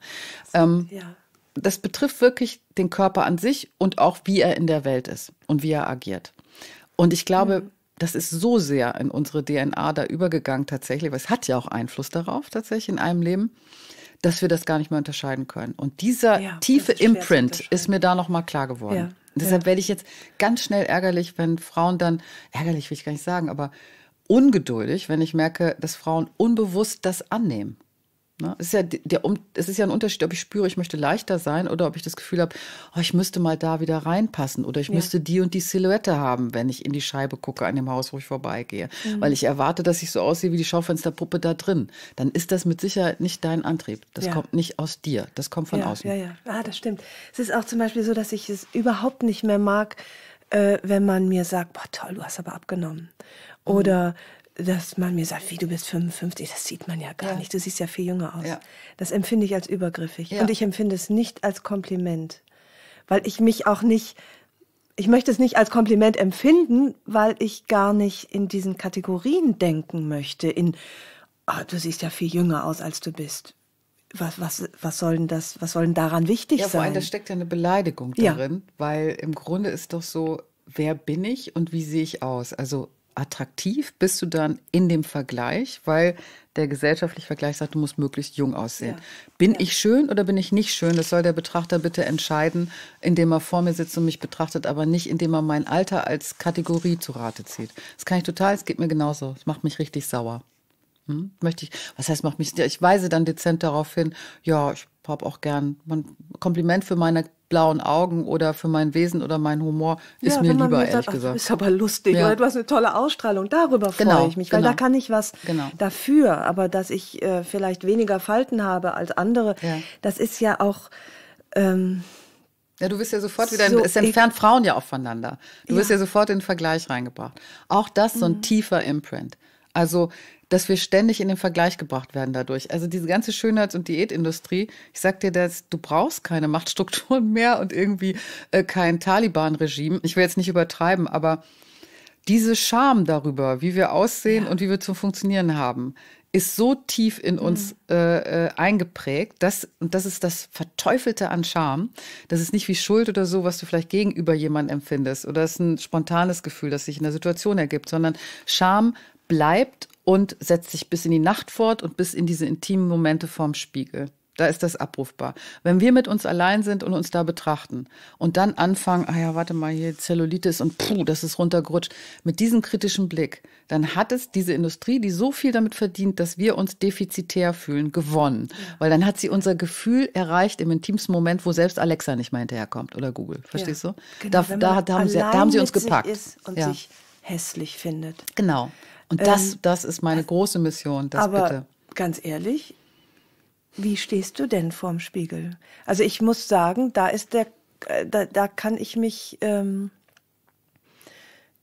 A: Ähm, ja das betrifft wirklich den Körper an sich und auch wie er in der Welt ist und wie er agiert. Und ich glaube, mhm. das ist so sehr in unsere DNA da übergegangen tatsächlich, weil es hat ja auch Einfluss darauf tatsächlich in einem Leben, dass wir das gar nicht mehr unterscheiden können. Und dieser ja, tiefe ist Imprint ist mir da nochmal klar geworden. Ja, deshalb ja. werde ich jetzt ganz schnell ärgerlich, wenn Frauen dann, ärgerlich will ich gar nicht sagen, aber ungeduldig, wenn ich merke, dass Frauen unbewusst das annehmen. Ne? Es, ist ja der, es ist ja ein Unterschied, ob ich spüre, ich möchte leichter sein oder ob ich das Gefühl habe, oh, ich müsste mal da wieder reinpassen oder ich ja. müsste die und die Silhouette haben, wenn ich in die Scheibe gucke an dem Haus, wo ich vorbeigehe. Mhm. Weil ich erwarte, dass ich so aussehe wie die Schaufensterpuppe da drin. Dann ist das mit Sicherheit nicht dein Antrieb. Das ja. kommt nicht aus dir, das kommt von ja, außen. Ja,
B: ja, ah, das stimmt. Es ist auch zum Beispiel so, dass ich es überhaupt nicht mehr mag, äh, wenn man mir sagt, boah toll, du hast aber abgenommen. Mhm. Oder dass man mir sagt, wie du bist 55, das sieht man ja gar ja. nicht. Du siehst ja viel jünger aus. Ja. Das empfinde ich als übergriffig. Ja. Und ich empfinde es nicht als Kompliment. Weil ich mich auch nicht, ich möchte es nicht als Kompliment empfinden, weil ich gar nicht in diesen Kategorien denken möchte. In, oh, du siehst ja viel jünger aus, als du bist. Was, was, was soll denn das, was soll denn daran wichtig ja, sein? Ja, vor allem, da steckt ja eine Beleidigung darin,
A: weil im Grunde ist doch so, wer bin ich und wie sehe ich aus? Also attraktiv bist du dann in dem Vergleich, weil der gesellschaftliche Vergleich sagt, du musst möglichst jung aussehen. Ja. Bin ja. ich schön oder bin ich nicht schön? Das soll der Betrachter bitte entscheiden, indem er vor mir sitzt und mich betrachtet, aber nicht, indem er mein Alter als Kategorie zu Rate zieht. Das kann ich total, es geht mir genauso. Es macht mich richtig sauer. Hm? Möchte ich, was heißt, macht mich, ich weise dann dezent darauf hin, ja, ich habe auch gern ein Kompliment für meine blauen Augen oder für mein Wesen oder meinen Humor ist ja, mir lieber, mir sagt, ehrlich gesagt. Ist aber lustig, ja. du
B: hast eine tolle Ausstrahlung, darüber genau, freue ich mich, weil genau. da kann ich was genau. dafür. Aber dass ich äh, vielleicht weniger Falten habe als andere, ja. das ist ja auch. Ähm, ja, du wirst
A: ja sofort wieder, so es e- entfernt Frauen ja auch voneinander. Du wirst ja sofort in den Vergleich reingebracht. Auch das so ein mhm. tiefer Imprint. Also dass wir ständig in den Vergleich gebracht werden dadurch. Also diese ganze Schönheits- und Diätindustrie, ich sag dir das, du brauchst keine Machtstrukturen mehr und irgendwie äh, kein Taliban-Regime. Ich will jetzt nicht übertreiben, aber diese Scham darüber, wie wir aussehen ja. und wie wir zu funktionieren haben, ist so tief in mhm. uns mhm. äh, äh, eingeprägt, dass, und das ist das Verteufelte an Scham, das ist nicht wie Schuld oder so, was du vielleicht gegenüber jemandem empfindest oder es ist ein spontanes Gefühl, das sich in der Situation ergibt, sondern Scham bleibt und setzt sich bis in die Nacht fort und bis in diese intimen Momente vorm Spiegel. Da ist das abrufbar. Wenn wir mit uns allein sind und uns da betrachten und dann anfangen, ah ja, warte mal, hier Zellulitis und puh, das ist runtergerutscht, mit diesem kritischen Blick, dann hat es diese Industrie, die so viel damit verdient, dass wir uns defizitär fühlen, gewonnen. Weil dann hat sie unser Gefühl erreicht im intimsten Moment, wo selbst Alexa nicht mehr hinterherkommt oder Google. Verstehst ja, du? Genau, da, da, da, haben sie, da haben sie uns gepackt. und ja. sich hässlich findet. Genau. Und das, ähm, das ist meine äh, große Mission, das aber bitte.
B: Ganz ehrlich, wie stehst du denn vorm Spiegel? Also ich muss sagen, da ist der, äh, da, da kann ich mich, ähm,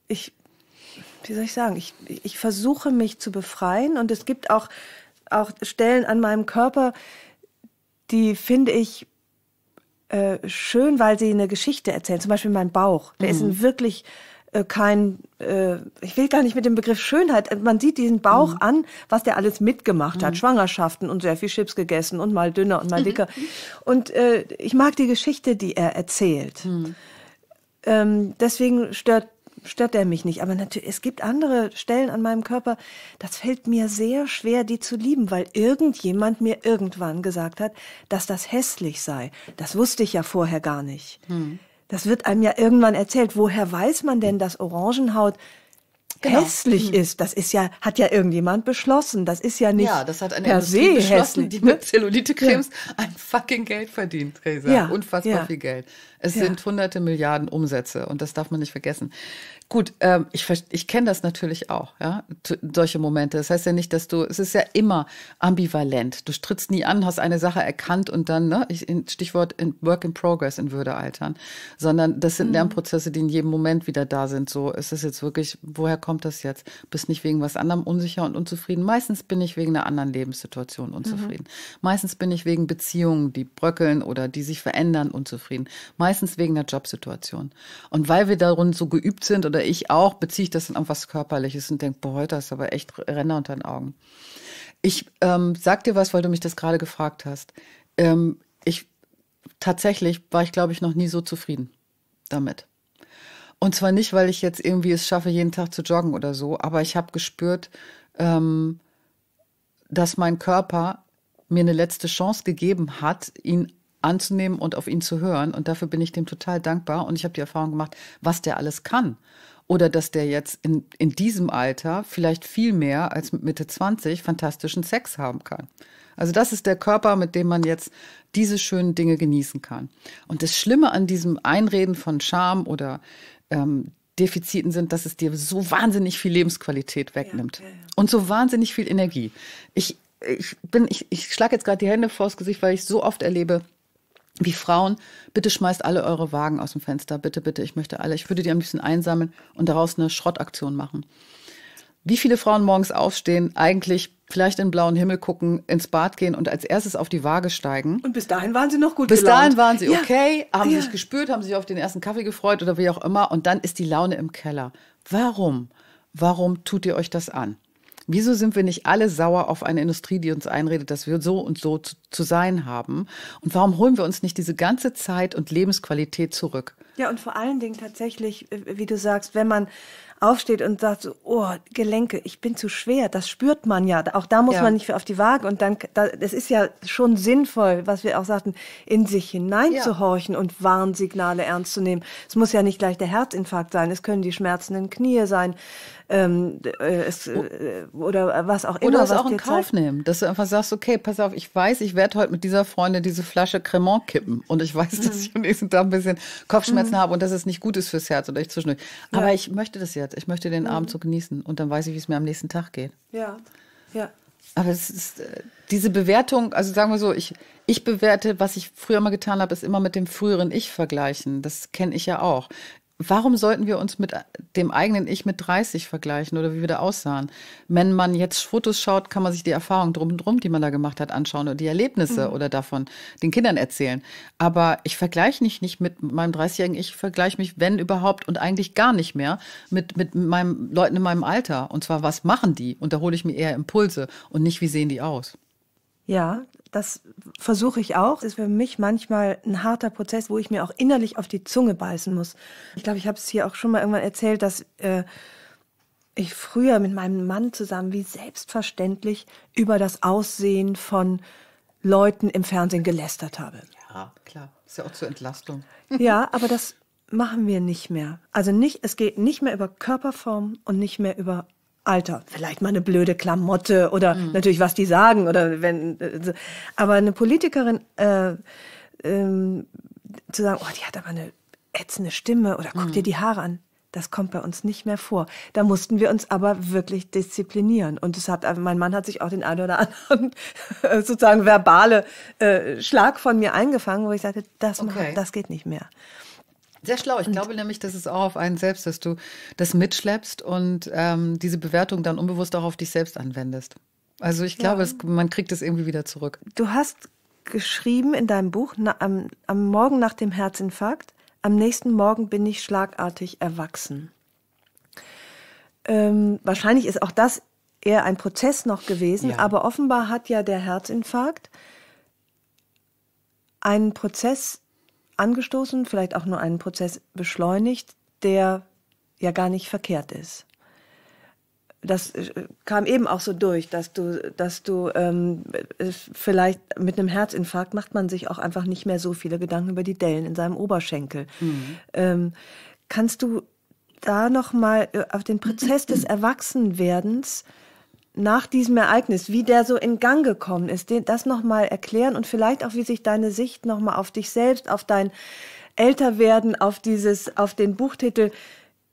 B: ich, wie soll ich sagen, ich, ich versuche mich zu befreien und es gibt auch, auch Stellen an meinem Körper, die finde ich äh, schön, weil sie eine Geschichte erzählen. Zum Beispiel mein Bauch, der mhm. ist ein wirklich äh, kein, äh, ich will gar nicht mit dem Begriff Schönheit, äh, man sieht diesen Bauch mhm. an, was der alles mitgemacht hat. Mhm. Schwangerschaften und sehr viel Chips gegessen und mal dünner und mal mhm. dicker. Mhm. Und äh, ich mag die Geschichte, die er erzählt. Mhm. Ähm, deswegen stört stört er mich nicht. Aber natürlich, es gibt andere Stellen an meinem Körper, das fällt mir sehr schwer, die zu lieben, weil irgendjemand mir irgendwann gesagt hat, dass das hässlich sei. Das wusste ich ja vorher gar nicht. Hm das wird einem ja irgendwann erzählt. Woher weiß man denn, dass Orangenhaut
A: genau. hässlich mhm.
B: ist? Das ist ja, hat ja irgendjemand beschlossen. Das ist ja nicht. Ja, das hat eine per se beschlossen, hässlich, die ne? mit
A: Zellulite-Cremes ja. ein fucking Geld verdient, Theresa. Ja. Unfassbar ja. viel Geld. Es sind hunderte Milliarden Umsätze und das darf man nicht vergessen. Gut, ähm, ich, ich kenne das natürlich auch, ja, solche Momente. Das heißt ja nicht, dass du, es ist ja immer ambivalent. Du strittst nie an, hast eine Sache erkannt und dann, ne, ich, Stichwort in Work in Progress in Würde altern, sondern das sind mhm. Lernprozesse, die in jedem Moment wieder da sind. So, ist es jetzt wirklich, woher kommt das jetzt? Bist nicht wegen was anderem unsicher und unzufrieden. Meistens bin ich wegen einer anderen Lebenssituation mhm. unzufrieden. Mhm. Meistens bin ich wegen Beziehungen, die bröckeln oder die sich verändern, unzufrieden. Meistens wegen einer Jobsituation. Und weil wir darin so geübt sind oder oder ich auch, beziehe ich das dann auf was Körperliches und denke, boah, heute hast du aber echt Ränder unter den Augen. Ich ähm, sag dir was, weil du mich das gerade gefragt hast. Ähm, ich tatsächlich war ich, glaube ich, noch nie so zufrieden damit. Und zwar nicht, weil ich jetzt irgendwie es schaffe, jeden Tag zu joggen oder so, aber ich habe gespürt, ähm, dass mein Körper mir eine letzte Chance gegeben hat, ihn anzunehmen und auf ihn zu hören. Und dafür bin ich dem total dankbar. Und ich habe die Erfahrung gemacht, was der alles kann. Oder dass der jetzt in, in diesem Alter vielleicht viel mehr als mit Mitte 20 fantastischen Sex haben kann. Also das ist der Körper, mit dem man jetzt diese schönen Dinge genießen kann. Und das Schlimme an diesem Einreden von Scham oder ähm, Defiziten sind, dass es dir so wahnsinnig viel Lebensqualität wegnimmt ja, ja, ja. und so wahnsinnig viel Energie. Ich, ich ich, ich schlage jetzt gerade die Hände vors Gesicht, weil ich so oft erlebe, wie Frauen, bitte schmeißt alle eure Wagen aus dem Fenster, bitte, bitte, ich möchte alle, ich würde die ein bisschen einsammeln und daraus eine Schrottaktion machen. Wie viele Frauen morgens aufstehen, eigentlich vielleicht in den blauen Himmel gucken, ins Bad gehen und als erstes auf die Waage steigen.
B: Und bis dahin waren sie noch gut Bis gelaunt. dahin waren sie okay, ja. haben ja. sich gespürt, haben
A: sich auf den ersten Kaffee gefreut oder wie auch immer und dann ist die Laune im Keller. Warum? Warum tut ihr euch das an? Wieso sind wir nicht alle sauer auf eine Industrie, die uns einredet, dass wir so und so zu, zu sein haben? Und warum holen wir uns nicht diese ganze Zeit und Lebensqualität zurück?
B: Ja, und vor allen Dingen tatsächlich, äh, wie du sagst, wenn man aufsteht und sagt, so, oh, Gelenke, ich bin zu schwer, das spürt man ja. Auch da muss ja. man nicht auf die Waage. Und dann, das ist ja schon sinnvoll, was wir auch sagten, in sich hineinzuhorchen ja. und Warnsignale ernst zu nehmen. Es muss ja nicht gleich der Herzinfarkt sein, es können die schmerzenden Knie sein, ähm, äh, es, äh, oder was auch immer. Oder es auch in Kauf nehmen, dass du einfach sagst, okay, pass auf,
A: ich weiß, ich werde heute mit dieser Freundin diese Flasche Cremant kippen und ich weiß, dass mhm. ich am nächsten Tag ein bisschen Kopfschmerzen mhm. habe und dass es nicht gut ist fürs Herz oder ich zwischendurch. Aber ja. ich möchte das jetzt, ich möchte den mhm. Abend so genießen und dann weiß ich, wie es mir am nächsten Tag geht.
B: Ja, ja.
A: Aber es ist äh, diese Bewertung, also sagen wir so, ich, ich bewerte, was ich früher mal getan habe, ist immer mit dem früheren Ich vergleichen. Das kenne ich ja auch warum sollten wir uns mit dem eigenen Ich mit 30 vergleichen oder wie wir da aussahen? Wenn man jetzt Fotos schaut, kann man sich die Erfahrung drum und drum, die man da gemacht hat, anschauen oder die Erlebnisse mhm. oder davon den Kindern erzählen. Aber ich vergleiche mich nicht mit meinem 30-jährigen Ich, vergleiche mich, wenn überhaupt und eigentlich gar nicht mehr mit, mit meinem, Leuten in meinem Alter. Und zwar, was machen die? Und da hole ich mir eher Impulse und nicht, wie sehen die aus.
B: Ja, das versuche ich auch. Das ist für mich manchmal ein harter Prozess, wo ich mir auch innerlich auf die Zunge beißen muss. Ich glaube, ich habe es hier auch schon mal irgendwann erzählt, dass äh, ich früher mit meinem Mann zusammen wie selbstverständlich über das Aussehen von Leuten im Fernsehen gelästert habe.
A: Ja, klar. Ist ja auch zur Entlastung.
B: Ja, aber das machen wir nicht mehr. Also nicht, es geht nicht mehr über Körperform und nicht mehr über Alter, vielleicht mal eine blöde Klamotte oder mhm. natürlich, was die sagen oder wenn, äh, aber eine Politikerin äh, ähm, zu sagen, oh, die hat aber eine ätzende Stimme oder guck mhm. dir die Haare an. Das kommt bei uns nicht mehr vor. Da mussten wir uns aber wirklich disziplinieren. Und es hat, äh, mein Mann hat sich auch den einen oder anderen sozusagen verbale äh, Schlag von mir eingefangen, wo ich sagte, das, okay. macht, das geht nicht mehr.
A: Sehr schlau. Ich und glaube nämlich, dass es auch auf einen selbst, dass du das mitschleppst und ähm, diese Bewertung dann unbewusst auch auf dich selbst anwendest. Also ich glaube, ja. es, man kriegt es irgendwie wieder zurück.
B: Du hast geschrieben in deinem Buch, na, am, am Morgen nach dem Herzinfarkt, am nächsten Morgen bin ich schlagartig erwachsen. Ähm, wahrscheinlich ist auch das eher ein Prozess noch gewesen, ja. aber offenbar hat ja der Herzinfarkt einen Prozess angestoßen, vielleicht auch nur einen Prozess beschleunigt, der ja gar nicht verkehrt ist. Das äh, kam eben auch so durch, dass du, dass du ähm, vielleicht mit einem Herzinfarkt macht man sich auch einfach nicht mehr so viele Gedanken über die Dellen in seinem Oberschenkel. Mhm. Ähm, kannst du da noch mal äh, auf den Prozess des Erwachsenwerdens nach diesem Ereignis, wie der so in Gang gekommen ist, das nochmal erklären und vielleicht auch, wie sich deine Sicht nochmal auf dich selbst, auf dein Älterwerden, auf dieses, auf den Buchtitel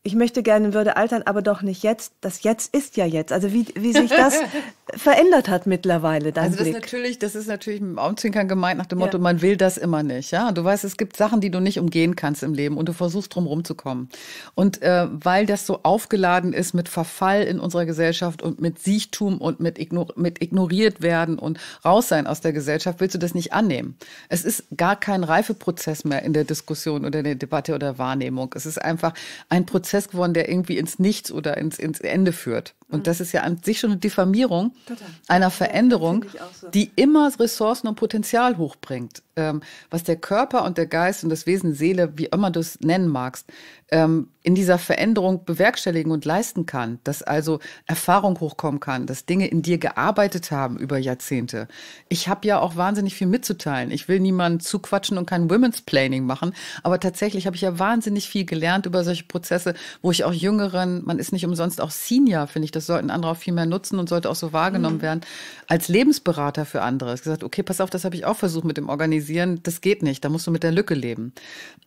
B: ich möchte gerne würde altern, aber doch nicht jetzt. Das Jetzt ist ja jetzt. Also wie, wie sich das verändert hat mittlerweile. Dein also das Blick. ist
A: natürlich, das ist natürlich mit dem Augenzwinkern gemeint nach dem Motto, ja. man will das immer nicht. Ja, du weißt, es gibt Sachen, die du nicht umgehen kannst im Leben und du versuchst drum rumzukommen. Und äh, weil das so aufgeladen ist mit Verfall in unserer Gesellschaft und mit Siechtum und mit, ignor mit ignoriert werden und raus sein aus der Gesellschaft, willst du das nicht annehmen. Es ist gar kein Reifeprozess mehr in der Diskussion oder in der Debatte oder Wahrnehmung. Es ist einfach ein Prozess Prozess geworden, der irgendwie ins Nichts oder ins, ins Ende führt. Und mhm. das ist ja an sich schon eine Diffamierung Total. einer Veränderung, so. die immer Ressourcen und Potenzial hochbringt. Ähm, was der Körper und der Geist und das Wesen Seele, wie immer du es nennen magst, ähm, in dieser Veränderung bewerkstelligen und leisten kann. Dass also Erfahrung hochkommen kann, dass Dinge in dir gearbeitet haben über Jahrzehnte. Ich habe ja auch wahnsinnig viel mitzuteilen. Ich will niemanden zuquatschen und kein Women's Planning machen. Aber tatsächlich habe ich ja wahnsinnig viel gelernt über solche Prozesse, wo ich auch Jüngeren, man ist nicht umsonst auch Senior, finde ich das das sollten andere auch viel mehr nutzen und sollte auch so wahrgenommen mhm. werden, als Lebensberater für andere. Ich habe gesagt, okay, pass auf, das habe ich auch versucht mit dem Organisieren, das geht nicht, da musst du mit der Lücke leben.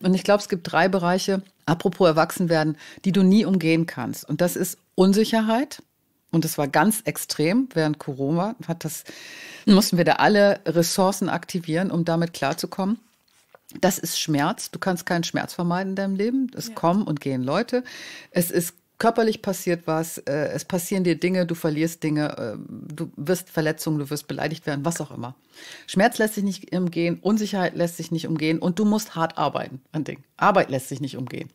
A: Und ich glaube, es gibt drei Bereiche, apropos Erwachsenwerden, die du nie umgehen kannst. Und das ist Unsicherheit, und das war ganz extrem während Corona, hat das, mussten wir da alle Ressourcen aktivieren, um damit klarzukommen. Das ist Schmerz. Du kannst keinen Schmerz vermeiden in deinem Leben. Es ja. kommen und gehen Leute. Es ist körperlich passiert was, äh, es passieren dir Dinge, du verlierst Dinge, äh, du wirst Verletzungen, du wirst beleidigt werden, was auch immer. Schmerz lässt sich nicht umgehen, Unsicherheit lässt sich nicht umgehen und du musst hart arbeiten an Dingen. Arbeit lässt sich nicht umgehen.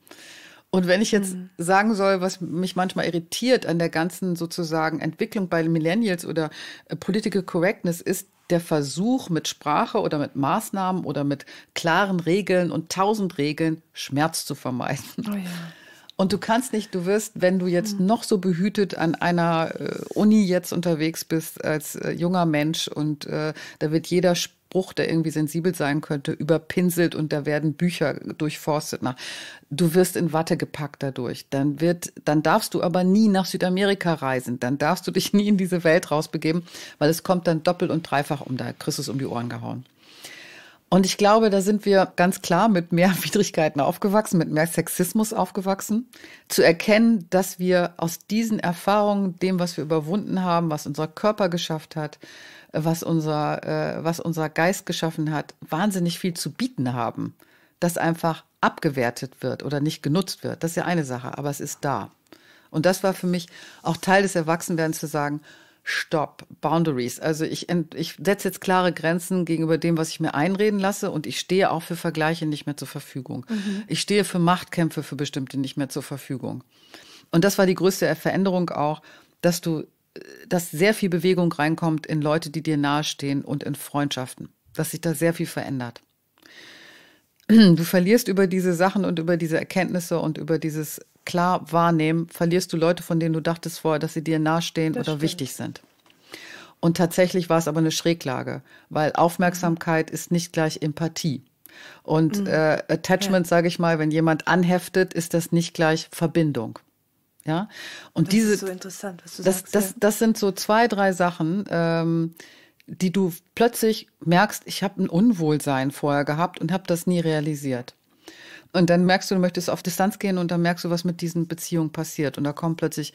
A: Und wenn ich jetzt mhm. sagen soll, was mich manchmal irritiert an der ganzen sozusagen Entwicklung bei Millennials oder äh, Political Correctness ist, der Versuch, mit Sprache oder mit Maßnahmen oder mit klaren Regeln und tausend Regeln Schmerz zu vermeiden. Oh ja. Und du kannst nicht, du wirst, wenn du jetzt mhm. noch so behütet an einer äh, Uni jetzt unterwegs bist als äh, junger Mensch und äh, da wird jeder Spruch, der irgendwie sensibel sein könnte, überpinselt und da werden Bücher durchforstet nach. Du wirst in Watte gepackt dadurch. Dann wird, dann darfst du aber nie nach Südamerika reisen. Dann darfst du dich nie in diese Welt rausbegeben, weil es kommt dann doppelt und dreifach um da kriegst es um die Ohren gehauen. Und ich glaube, da sind wir ganz klar mit mehr Widrigkeiten aufgewachsen, mit mehr Sexismus aufgewachsen. Zu erkennen, dass wir aus diesen Erfahrungen, dem, was wir überwunden haben, was unser Körper geschafft hat, äh, was unser, äh, was unser Geist geschaffen hat, wahnsinnig viel zu bieten haben. Das einfach abgewertet wird oder nicht genutzt wird. Das ist ja eine Sache, aber es ist da. Und das war für mich auch Teil des Erwachsenwerdens zu sagen, Stopp, Boundaries. Also ich, ich setze jetzt klare Grenzen gegenüber dem, was ich mir einreden lasse und ich stehe auch für Vergleiche nicht mehr zur Verfügung. Mhm. Ich stehe für Machtkämpfe für bestimmte nicht mehr zur Verfügung. Und das war die größte Veränderung auch, dass du, äh, dass sehr viel Bewegung reinkommt in Leute, die dir nahestehen und in Freundschaften. Dass sich da sehr viel verändert. Du verlierst über diese Sachen und über diese Erkenntnisse und über dieses klar wahrnehmen, verlierst du Leute, von denen du dachtest vorher, dass sie dir nahestehen das oder stimmt. wichtig sind. Und tatsächlich war es aber eine Schräglage, weil Aufmerksamkeit ist nicht gleich Empathie. Und mhm. äh, Attachment, ja. sage ich mal, wenn jemand anheftet, ist das nicht gleich Verbindung. Ja, und das diese. Ist so
B: interessant, was du das, sagst. Das, ja.
A: das sind so zwei, drei Sachen, ähm, die du plötzlich merkst, ich habe ein Unwohlsein vorher gehabt und habe das nie realisiert. Und dann merkst du, du möchtest auf Distanz gehen und dann merkst du, was mit diesen Beziehungen passiert. Und da kommen plötzlich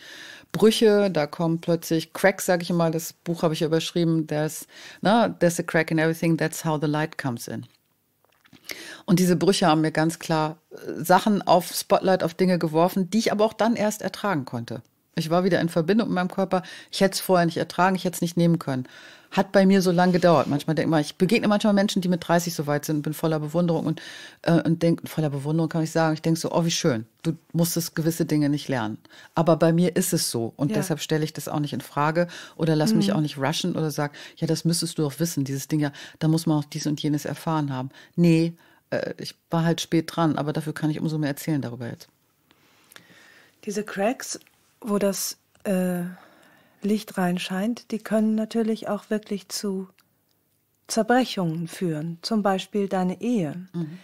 A: Brüche, da kommen plötzlich Cracks, sage ich mal. Das Buch habe ich überschrieben, there's, na, ne, there's a crack in everything, that's how the light comes in. Und diese Brüche haben mir ganz klar äh, Sachen auf Spotlight, auf Dinge geworfen, die ich aber auch dann erst ertragen konnte. Ich war wieder in Verbindung mit meinem Körper. Ich hätte es vorher nicht ertragen, ich hätte es nicht nehmen können hat bei mir so lange gedauert. Manchmal denke man, ich begegne manchmal Menschen, die mit 30 so weit sind und bin voller Bewunderung und, äh, und denke, voller Bewunderung kann ich sagen, ich denke so, oh, wie schön, du musstest gewisse Dinge nicht lernen. Aber bei mir ist es so und ja. deshalb stelle ich das auch nicht in Frage oder lass mhm. mich auch nicht rushen oder sag, ja, das müsstest du auch wissen, dieses Ding ja, da muss man auch dies und jenes erfahren haben. Nee, äh, ich war halt spät dran, aber dafür kann ich
B: umso mehr erzählen darüber jetzt. Diese Cracks, wo das äh Licht reinscheint, die können natürlich auch wirklich zu Zerbrechungen führen, zum Beispiel deine Ehe. Mhm.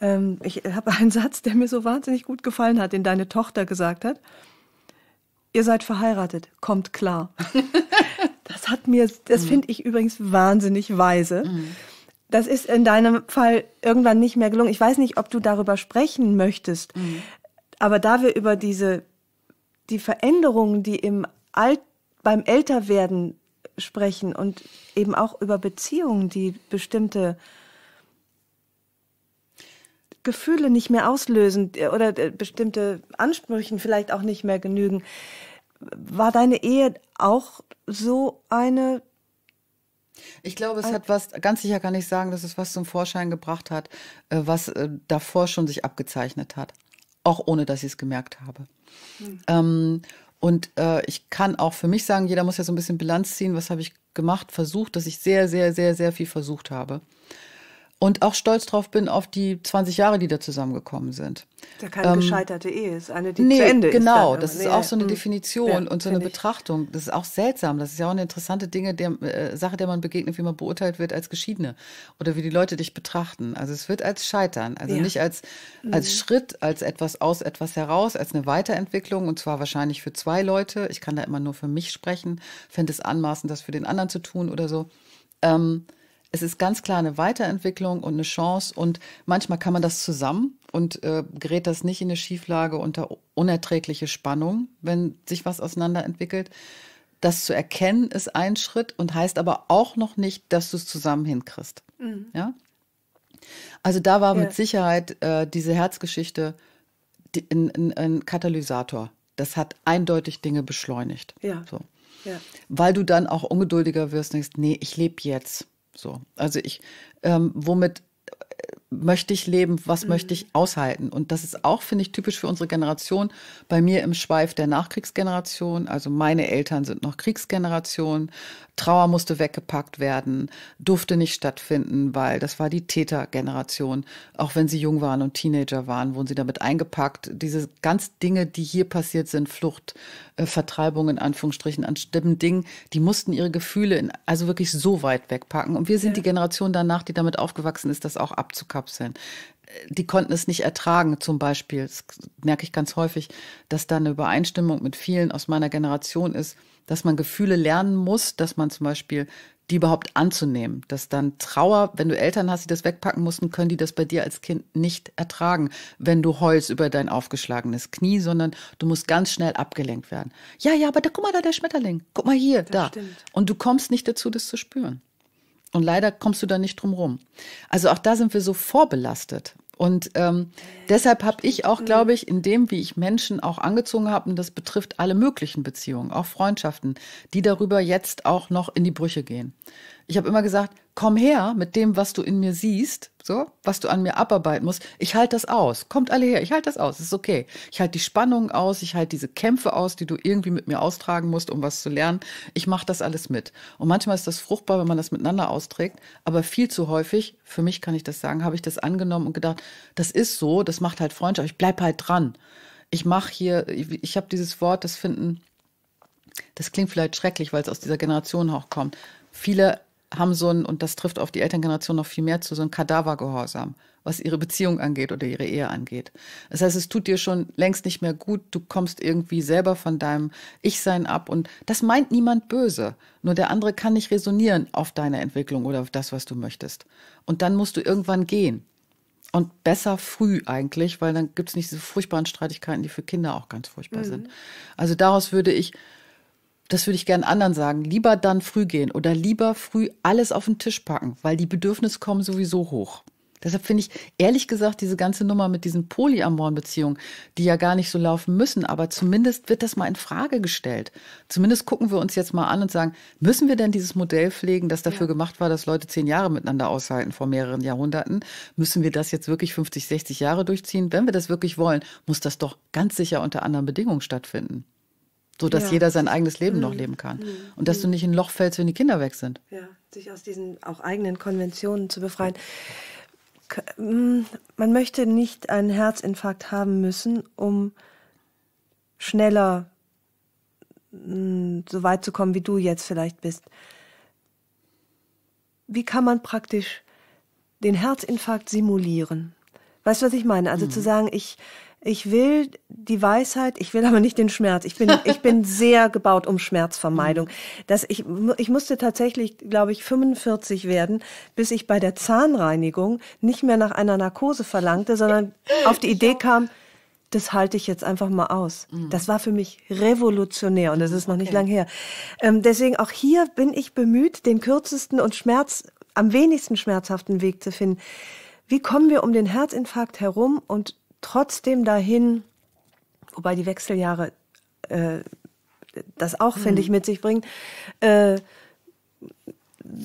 B: Ähm, ich habe einen Satz, der mir so wahnsinnig gut gefallen hat, den deine Tochter gesagt hat. Ihr seid verheiratet, kommt klar. das hat mir, das mhm. finde ich übrigens wahnsinnig weise. Mhm. Das ist in deinem Fall irgendwann nicht mehr gelungen. Ich weiß nicht, ob du darüber sprechen möchtest, mhm. aber da wir über diese die Veränderungen, die im Alten, beim Älterwerden sprechen und eben auch über Beziehungen, die bestimmte Gefühle nicht mehr auslösen äh, oder äh, bestimmte Ansprüchen vielleicht auch nicht mehr genügen. War deine Ehe auch so eine? Ich glaube, es hat was,
A: ganz sicher kann ich sagen, dass es was zum Vorschein gebracht hat, äh, was davor schon sich abgezeichnet hat. Auch ohne, dass ich es gemerkt habe. Hm. Ähm, und äh, ich kann auch für mich sagen, jeder muss ja so ein bisschen Bilanz ziehen, was habe ich gemacht, versucht, dass ich sehr, sehr, sehr, sehr viel versucht habe und auch stolz drauf bin auf die 20 Jahre, die da zusammengekommen sind.
B: Ja, keine ähm, gescheiterte Ehe ist, eine, die nee, zu Ende genau, ist. Genau, das ist nee, auch so eine
A: Definition ja, und so eine Betrachtung. Das ist auch seltsam. Das ist ja auch eine interessante Dinge, der, äh, Sache, der man begegnet, wie man beurteilt wird als Geschiedene oder wie die Leute dich betrachten. Also es wird als Scheitern, also ja. nicht als, als mhm. Schritt, als etwas aus etwas heraus, als eine Weiterentwicklung und zwar wahrscheinlich für zwei Leute. Ich kann da immer nur für mich sprechen, fände es anmaßend, das für den anderen zu tun oder so. Ähm, es ist ganz klar eine Weiterentwicklung und eine Chance und manchmal kann man das zusammen und äh, gerät das nicht in eine Schieflage unter unerträgliche Spannung, wenn sich was auseinanderentwickelt. Das zu erkennen ist ein Schritt und heißt aber auch noch nicht, dass du es zusammen hinkriegst. Mhm. Ja? Also da war ja. mit Sicherheit äh, diese Herzgeschichte die, ein, ein, ein, Katalysator. Das hat eindeutig Dinge beschleunigt. Ja. So. Ja. Weil du dann auch ungeduldiger wirst und denkst, nee, ich lebe jetzt. So, also ich, ähm, womit äh, möchte ich leben, was mhm. möchte ich aushalten? Und das ist auch, finde ich, typisch für unsere Generation. Bei mir im Schweif der Nachkriegsgeneration, also meine Eltern sind noch Kriegsgeneration, Trauer musste weggepackt werden, durfte nicht stattfinden, weil das war die Tätergeneration. Auch wenn sie jung waren und Teenager waren, wurden sie damit eingepackt. Diese ganz Dinge, die hier passiert sind, Flucht, äh, Vertreibung in Anführungsstrichen, an stimmen Dingen, die mussten ihre Gefühle in, also wirklich so weit wegpacken. Und wir sind ja. die Generation danach, die damit aufgewachsen ist, das auch abzukapseln äh, die konnten es nicht ertragen, zum Beispiel. Das merke ich ganz häufig, dass da eine Übereinstimmung mit vielen aus meiner Generation ist dass man Gefühle lernen muss, dass man zum Beispiel die überhaupt anzunehmen. Dass dann Trauer, wenn du Eltern hast, die das wegpacken mussten, können die das bei dir als Kind nicht ertragen, wenn du heulst über dein aufgeschlagenes Knie, sondern du musst ganz schnell abgelenkt werden. Ja, ja, aber da guck mal da der Schmetterling, guck mal hier, das da. Stimmt. Und du kommst nicht dazu, das zu spüren. Und leider kommst du da nicht drum rum. Also auch da sind wir so vorbelastet. Und ähm, deshalb habe ich auch, mhm. glaube ich, in dem, wie ich Menschen auch angezogen habe, und das betrifft alle möglichen Beziehungen, auch Freundschaften, die darüber jetzt auch noch in die Brüche gehen. Ich habe immer gesagt, komm her mit dem, was du in mir siehst, so, was du an mir abarbeiten musst, ich halte das aus. Kommt alle her, ich halte das aus, ist okay. Ich halte die Spannung aus, ich halte diese Kämpfe aus, die du irgendwie mit mir austragen musst, um was zu lernen. Ich mache das alles mit. Und manchmal ist das fruchtbar, wenn man das miteinander austrägt, aber viel zu häufig, für mich kann ich das sagen, habe ich das angenommen und gedacht, das ist so, das macht halt Freundschaft, ich bleibe halt dran. Ich mache hier, ich, ich habe dieses Wort, das finden, das klingt vielleicht schrecklich, weil es aus dieser Generation auch kommt. Viele haben so ein, und das trifft auf die Elterngeneration noch viel mehr zu, so ein Kadavergehorsam, was ihre Beziehung angeht oder ihre Ehe angeht. Das heißt, es tut dir schon längst nicht mehr gut, du kommst irgendwie selber von deinem Ich-Sein ab und das meint niemand böse. Nur der andere kann nicht resonieren auf deine Entwicklung oder auf das, was du möchtest. Und dann musst du irgendwann gehen. Und besser früh eigentlich, weil dann gibt es nicht diese furchtbaren Streitigkeiten, die für Kinder auch ganz furchtbar mhm. sind. Also daraus würde ich das würde ich gerne anderen sagen, lieber dann früh gehen oder lieber früh alles auf den Tisch packen, weil die Bedürfnisse kommen sowieso hoch. Deshalb finde ich ehrlich gesagt diese ganze Nummer mit diesen polyamoren Beziehungen, die ja gar nicht so laufen müssen, aber zumindest wird das mal in Frage gestellt. Zumindest gucken wir uns jetzt mal an und sagen, müssen wir denn dieses Modell pflegen, das dafür ja. gemacht war, dass Leute zehn Jahre miteinander aushalten vor mehreren Jahrhunderten? Müssen wir das jetzt wirklich 50, 60 Jahre durchziehen? Wenn wir das wirklich wollen, muss das doch ganz sicher unter anderen Bedingungen stattfinden so dass ja. jeder sein eigenes Leben mhm. noch leben kann. Mhm. Und dass du nicht in ein Loch fällst, wenn die Kinder weg sind.
B: Ja, sich aus diesen auch eigenen Konventionen zu befreien. Mm, man möchte nicht einen Herzinfarkt haben müssen, um schneller mm, so weit zu kommen, wie du jetzt vielleicht bist. Wie kann man praktisch den Herzinfarkt simulieren? Weißt du, was ich meine? Also mhm. zu sagen, ich ich will die Weisheit, ich will aber nicht den Schmerz. Ich bin, ich bin sehr gebaut um Schmerzvermeidung. Dass ich, ich musste tatsächlich, glaube ich, 45 werden, bis ich bei der Zahnreinigung nicht mehr nach einer Narkose verlangte, sondern auf die Idee kam, das halte ich jetzt einfach mal aus. Mhm. Das war für mich revolutionär und das ist noch nicht lang her. Ähm, deswegen auch hier bin ich bemüht, den kürzesten und Schmerz, am wenigsten schmerzhaften Weg zu finden. Wie kommen wir um den Herzinfarkt herum und trotzdem dahin, wobei die Wechseljahre äh, das auch, finde ich, hm. mit sich bringen, äh,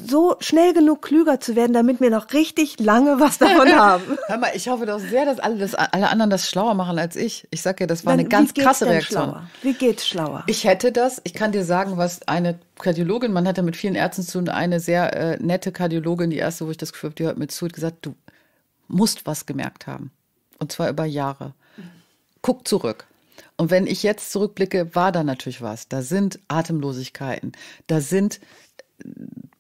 B: so schnell genug klüger zu werden, damit wir noch richtig lange was davon haben. Hör mal, ich hoffe doch sehr, dass alle, das, alle anderen das
A: schlauer machen als ich. Ich sage ja, das war Dann, eine ganz krasse Reaktion. Schlauer? Wie geht's schlauer? Ich hätte das. Ich kann dir sagen, was eine Kardiologin, man hat ja mit vielen Ärzten zu tun, eine sehr äh, nette Kardiologin, die erste, wo ich das Gefühl habe, die hört mir zu, hat gesagt, du musst was gemerkt haben. Und zwar über Jahre. Guck zurück. Und wenn ich jetzt zurückblicke, war da natürlich was. Da sind Atemlosigkeiten. Da sind,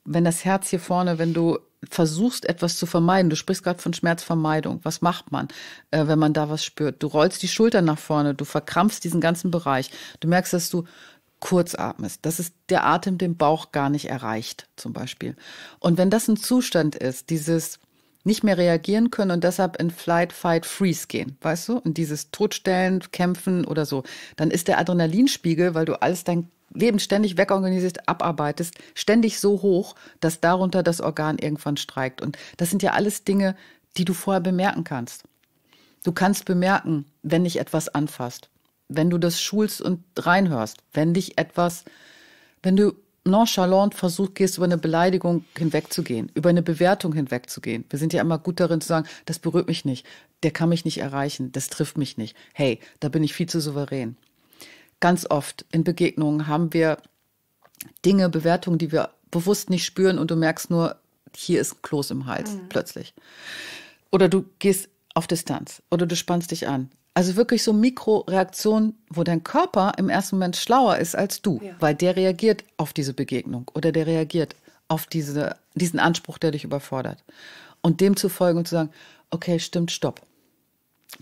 A: wenn das Herz hier vorne, wenn du versuchst, etwas zu vermeiden. Du sprichst gerade von Schmerzvermeidung. Was macht man, äh, wenn man da was spürt? Du rollst die Schultern nach vorne, du verkrampfst diesen ganzen Bereich. Du merkst, dass du kurz atmest, dass es der Atem den Bauch gar nicht erreicht, zum Beispiel. Und wenn das ein Zustand ist, dieses nicht mehr reagieren können und deshalb in Flight, Fight, Freeze gehen, weißt du? In dieses Todstellen, Kämpfen oder so. Dann ist der Adrenalinspiegel, weil du alles dein Leben ständig wegorganisiert, abarbeitest, ständig so hoch, dass darunter das Organ irgendwann streikt. Und das sind ja alles Dinge, die du vorher bemerken kannst. Du kannst bemerken, wenn dich etwas anfasst, wenn du das schulst und reinhörst, wenn dich etwas, wenn du nonchalant versucht, gehst, über eine Beleidigung hinwegzugehen, über eine Bewertung hinwegzugehen. Wir sind ja immer gut darin zu sagen, das berührt mich nicht, der kann mich nicht erreichen, das trifft mich nicht. Hey, da bin ich viel zu souverän. Ganz oft in Begegnungen haben wir Dinge, Bewertungen, die wir bewusst nicht spüren und du merkst nur, hier ist ein Kloß im Hals mhm. plötzlich. Oder du gehst auf Distanz oder du spannst dich an also wirklich so Mikroreaktionen, wo dein Körper im ersten Moment schlauer ist als du, ja. weil der reagiert auf diese Begegnung oder der reagiert auf diese, diesen Anspruch, der dich überfordert. Und dem zu folgen und zu sagen, okay, stimmt, stopp.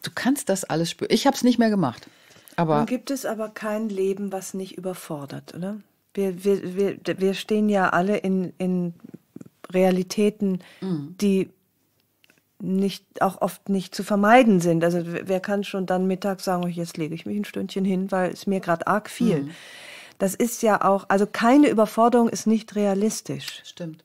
A: Du kannst das alles spüren. Ich habe es nicht mehr gemacht. Aber Dann
B: gibt es aber kein Leben, was nicht überfordert, oder? Wir, wir, wir, wir stehen ja alle in, in Realitäten, mhm. die nicht, auch oft nicht zu vermeiden sind. Also wer kann schon dann mittags sagen, oh, jetzt lege ich mich ein Stündchen hin, weil es mir gerade arg viel. Mhm. Das ist ja auch, also keine Überforderung ist nicht realistisch. Stimmt.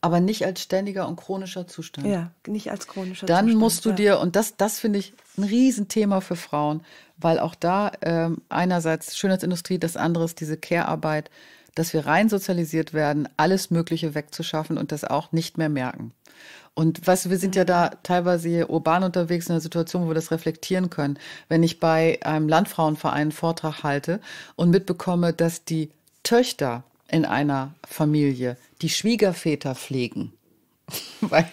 B: Aber nicht als
A: ständiger und chronischer Zustand. Ja,
B: nicht als chronischer dann Zustand. Dann musst du ja.
A: dir, und das, das finde ich ein Riesenthema für Frauen, weil auch da äh, einerseits Schönheitsindustrie, das andere ist diese Care-Arbeit, dass wir rein sozialisiert werden, alles Mögliche wegzuschaffen und das auch nicht mehr merken. Und weißt du, wir sind ja da teilweise urban unterwegs in einer Situation, wo wir das reflektieren können. Wenn ich bei einem Landfrauenverein einen Vortrag halte und mitbekomme, dass die Töchter in einer Familie die Schwiegerväter pflegen, weil,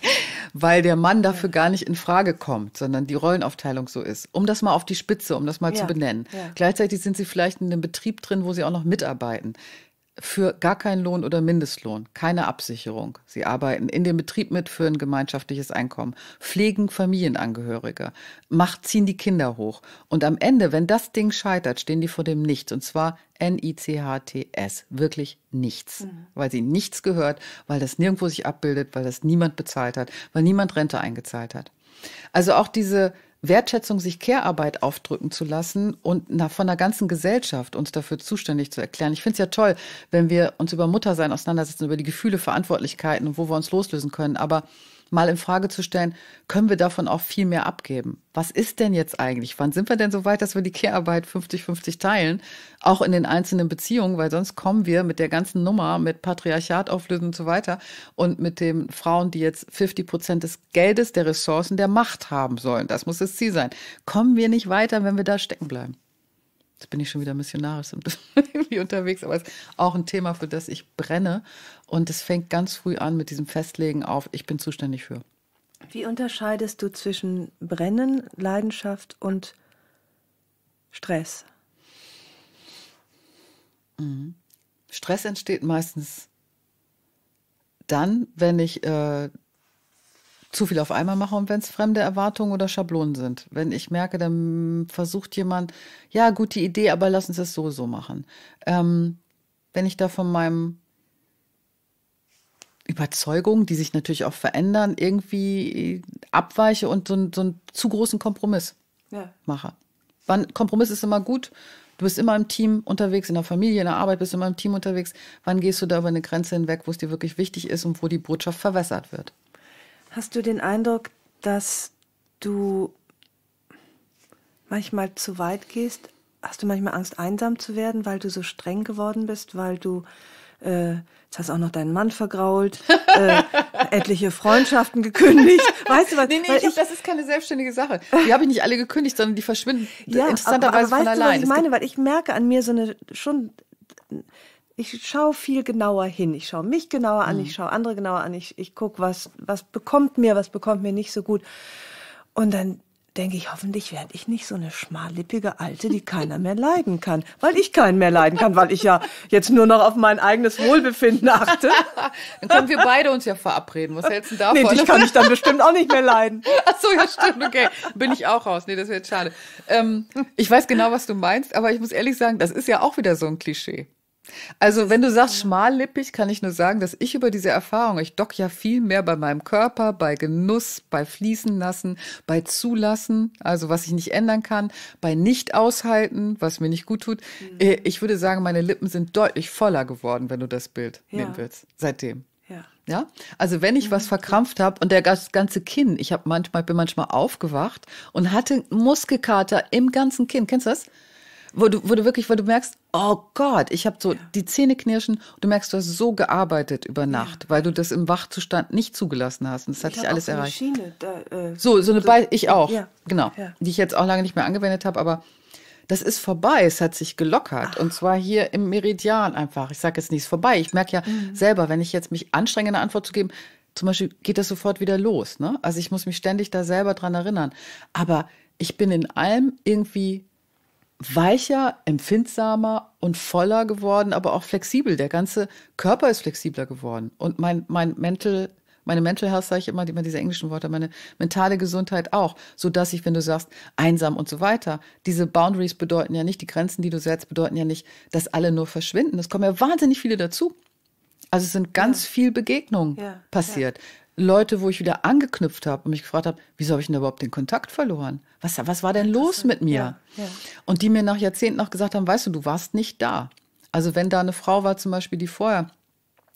A: weil der Mann dafür gar nicht in Frage kommt, sondern die Rollenaufteilung so ist. Um das mal auf die Spitze, um das mal ja. zu benennen. Ja. Gleichzeitig sind sie vielleicht in einem Betrieb drin, wo sie auch noch mitarbeiten für gar keinen Lohn oder Mindestlohn, keine Absicherung. Sie arbeiten in dem Betrieb mit für ein gemeinschaftliches Einkommen, pflegen Familienangehörige, macht, ziehen die Kinder hoch. Und am Ende, wenn das Ding scheitert, stehen die vor dem Nichts. Und zwar N-I-C-H-T-S. Wirklich nichts. Mhm. Weil sie nichts gehört, weil das nirgendwo sich abbildet, weil das niemand bezahlt hat, weil niemand Rente eingezahlt hat. Also auch diese Wertschätzung, sich Care-Arbeit aufdrücken zu lassen und nach, von der ganzen Gesellschaft uns dafür zuständig zu erklären. Ich finde es ja toll, wenn wir uns über Muttersein auseinandersetzen, über die Gefühle, Verantwortlichkeiten und wo wir uns loslösen können. Aber mal in Frage zu stellen, können wir davon auch viel mehr abgeben? Was ist denn jetzt eigentlich? Wann sind wir denn so weit, dass wir die Care-Arbeit 50-50 teilen? Auch in den einzelnen Beziehungen, weil sonst kommen wir mit der ganzen Nummer, mit Patriarchat auflösen und so weiter und mit den Frauen, die jetzt 50 Prozent des Geldes, der Ressourcen, der Macht haben sollen. Das muss das Ziel sein. Kommen wir nicht weiter, wenn wir da stecken bleiben. Jetzt bin ich schon wieder missionarisch irgendwie unterwegs, aber es ist auch ein Thema, für das ich brenne. Und es fängt ganz früh an mit diesem Festlegen auf, ich bin zuständig für.
B: Wie unterscheidest du zwischen Brennen, Leidenschaft und Stress?
A: Mhm. Stress entsteht meistens dann, wenn ich äh, zu viel auf einmal mache und wenn es fremde Erwartungen oder Schablonen sind. Wenn ich merke, dann versucht jemand, ja, gute Idee, aber lass uns das so so machen. Ähm, wenn ich da von meinem Überzeugungen, die sich natürlich auch verändern, irgendwie abweiche und so, so einen zu großen Kompromiss ja. mache. Wann, Kompromiss ist immer gut. Du bist immer im Team unterwegs, in der Familie, in der Arbeit bist du immer im Team unterwegs. Wann gehst du da über eine Grenze hinweg, wo es dir wirklich wichtig ist und wo die Botschaft verwässert
B: wird? Hast du den Eindruck, dass du manchmal zu weit gehst? Hast du manchmal Angst, einsam zu werden, weil du so streng geworden bist, weil du äh, jetzt hast auch noch deinen Mann vergrault, äh, etliche Freundschaften gekündigt. Weißt du was? Nee, nee, ich, ich das ist keine selbstständige Sache. Die habe ich nicht alle gekündigt, sondern die verschwinden ja, interessanterweise aber, aber weißt von weißt allein. Du, was ich meine, weil ich merke an mir so eine schon ich schaue viel genauer hin. Ich schaue mich genauer an, mhm. ich schaue andere genauer an, ich, ich gucke, was, was bekommt mir, was bekommt mir nicht so gut. Und dann denke ich, hoffentlich werde ich nicht so eine schmallippige Alte, die keiner mehr leiden kann. Weil ich keinen mehr leiden kann, weil ich ja jetzt nur noch auf mein eigenes Wohlbefinden achte. Dann können wir beide uns ja verabreden. Was hältst du davon? Nee, dich kann ich dann bestimmt auch nicht mehr leiden.
A: Ach so, ja stimmt, okay. Bin ich auch raus. Nee, das wäre jetzt schade. Ähm, ich weiß genau, was du meinst, aber ich muss ehrlich sagen, das ist ja auch wieder so ein Klischee. Also wenn du sagst schmallippig, kann ich nur sagen, dass ich über diese Erfahrung, ich dock ja viel mehr bei meinem Körper, bei Genuss, bei Fließen lassen, bei Zulassen, also was ich nicht ändern kann, bei nicht aushalten, was mir nicht gut tut. Mhm. Äh, ich würde sagen, meine Lippen sind deutlich voller geworden, wenn du das Bild ja. nehmen willst, seitdem. Ja. ja. Also wenn ich was verkrampft habe und der ganze Kinn, ich habe manchmal bin manchmal aufgewacht und hatte Muskelkater im ganzen Kinn. Kennst du das? wo du, wo du wirklich, wo du merkst, oh Gott, ich habe so ja. die Zähne knirschen. Du merkst, du hast so gearbeitet über Nacht, ja. weil du das im Wachzustand nicht zugelassen hast. Und das hat ich, ich alles so erreicht.
B: Schiene, da, äh, so, so eine so, ich auch, ja. genau,
A: die ich jetzt auch lange nicht mehr angewendet habe, aber das ist vorbei, es hat sich gelockert Ach. und zwar hier im Meridian einfach. Ich sage jetzt nichts vorbei. Ich merke ja mhm. selber, wenn ich jetzt mich anstrenge, eine Antwort zu geben, zum Beispiel geht das sofort wieder los. Ne? Also ich muss mich ständig da selber dran erinnern. Aber ich bin in allem irgendwie weicher, empfindsamer und voller geworden, aber auch flexibel. Der ganze Körper ist flexibler geworden. Und mein, mein Mental, meine Mental Health, sage ich immer, immer diese englischen Worte, meine mentale Gesundheit auch. sodass ich, wenn du sagst, einsam und so weiter, diese Boundaries bedeuten ja nicht, die Grenzen, die du setzt, bedeuten ja nicht, dass alle nur verschwinden. Es kommen ja wahnsinnig viele dazu. Also es sind ganz ja. viel Begegnungen ja. passiert. Ja Leute, wo ich wieder angeknüpft habe und mich gefragt habe, wieso habe ich denn überhaupt den Kontakt verloren? Was, was war denn los mit mir? Ja, ja. Und die mir nach Jahrzehnten noch gesagt haben, weißt du, du warst nicht da. Also wenn da eine Frau war zum Beispiel, die vorher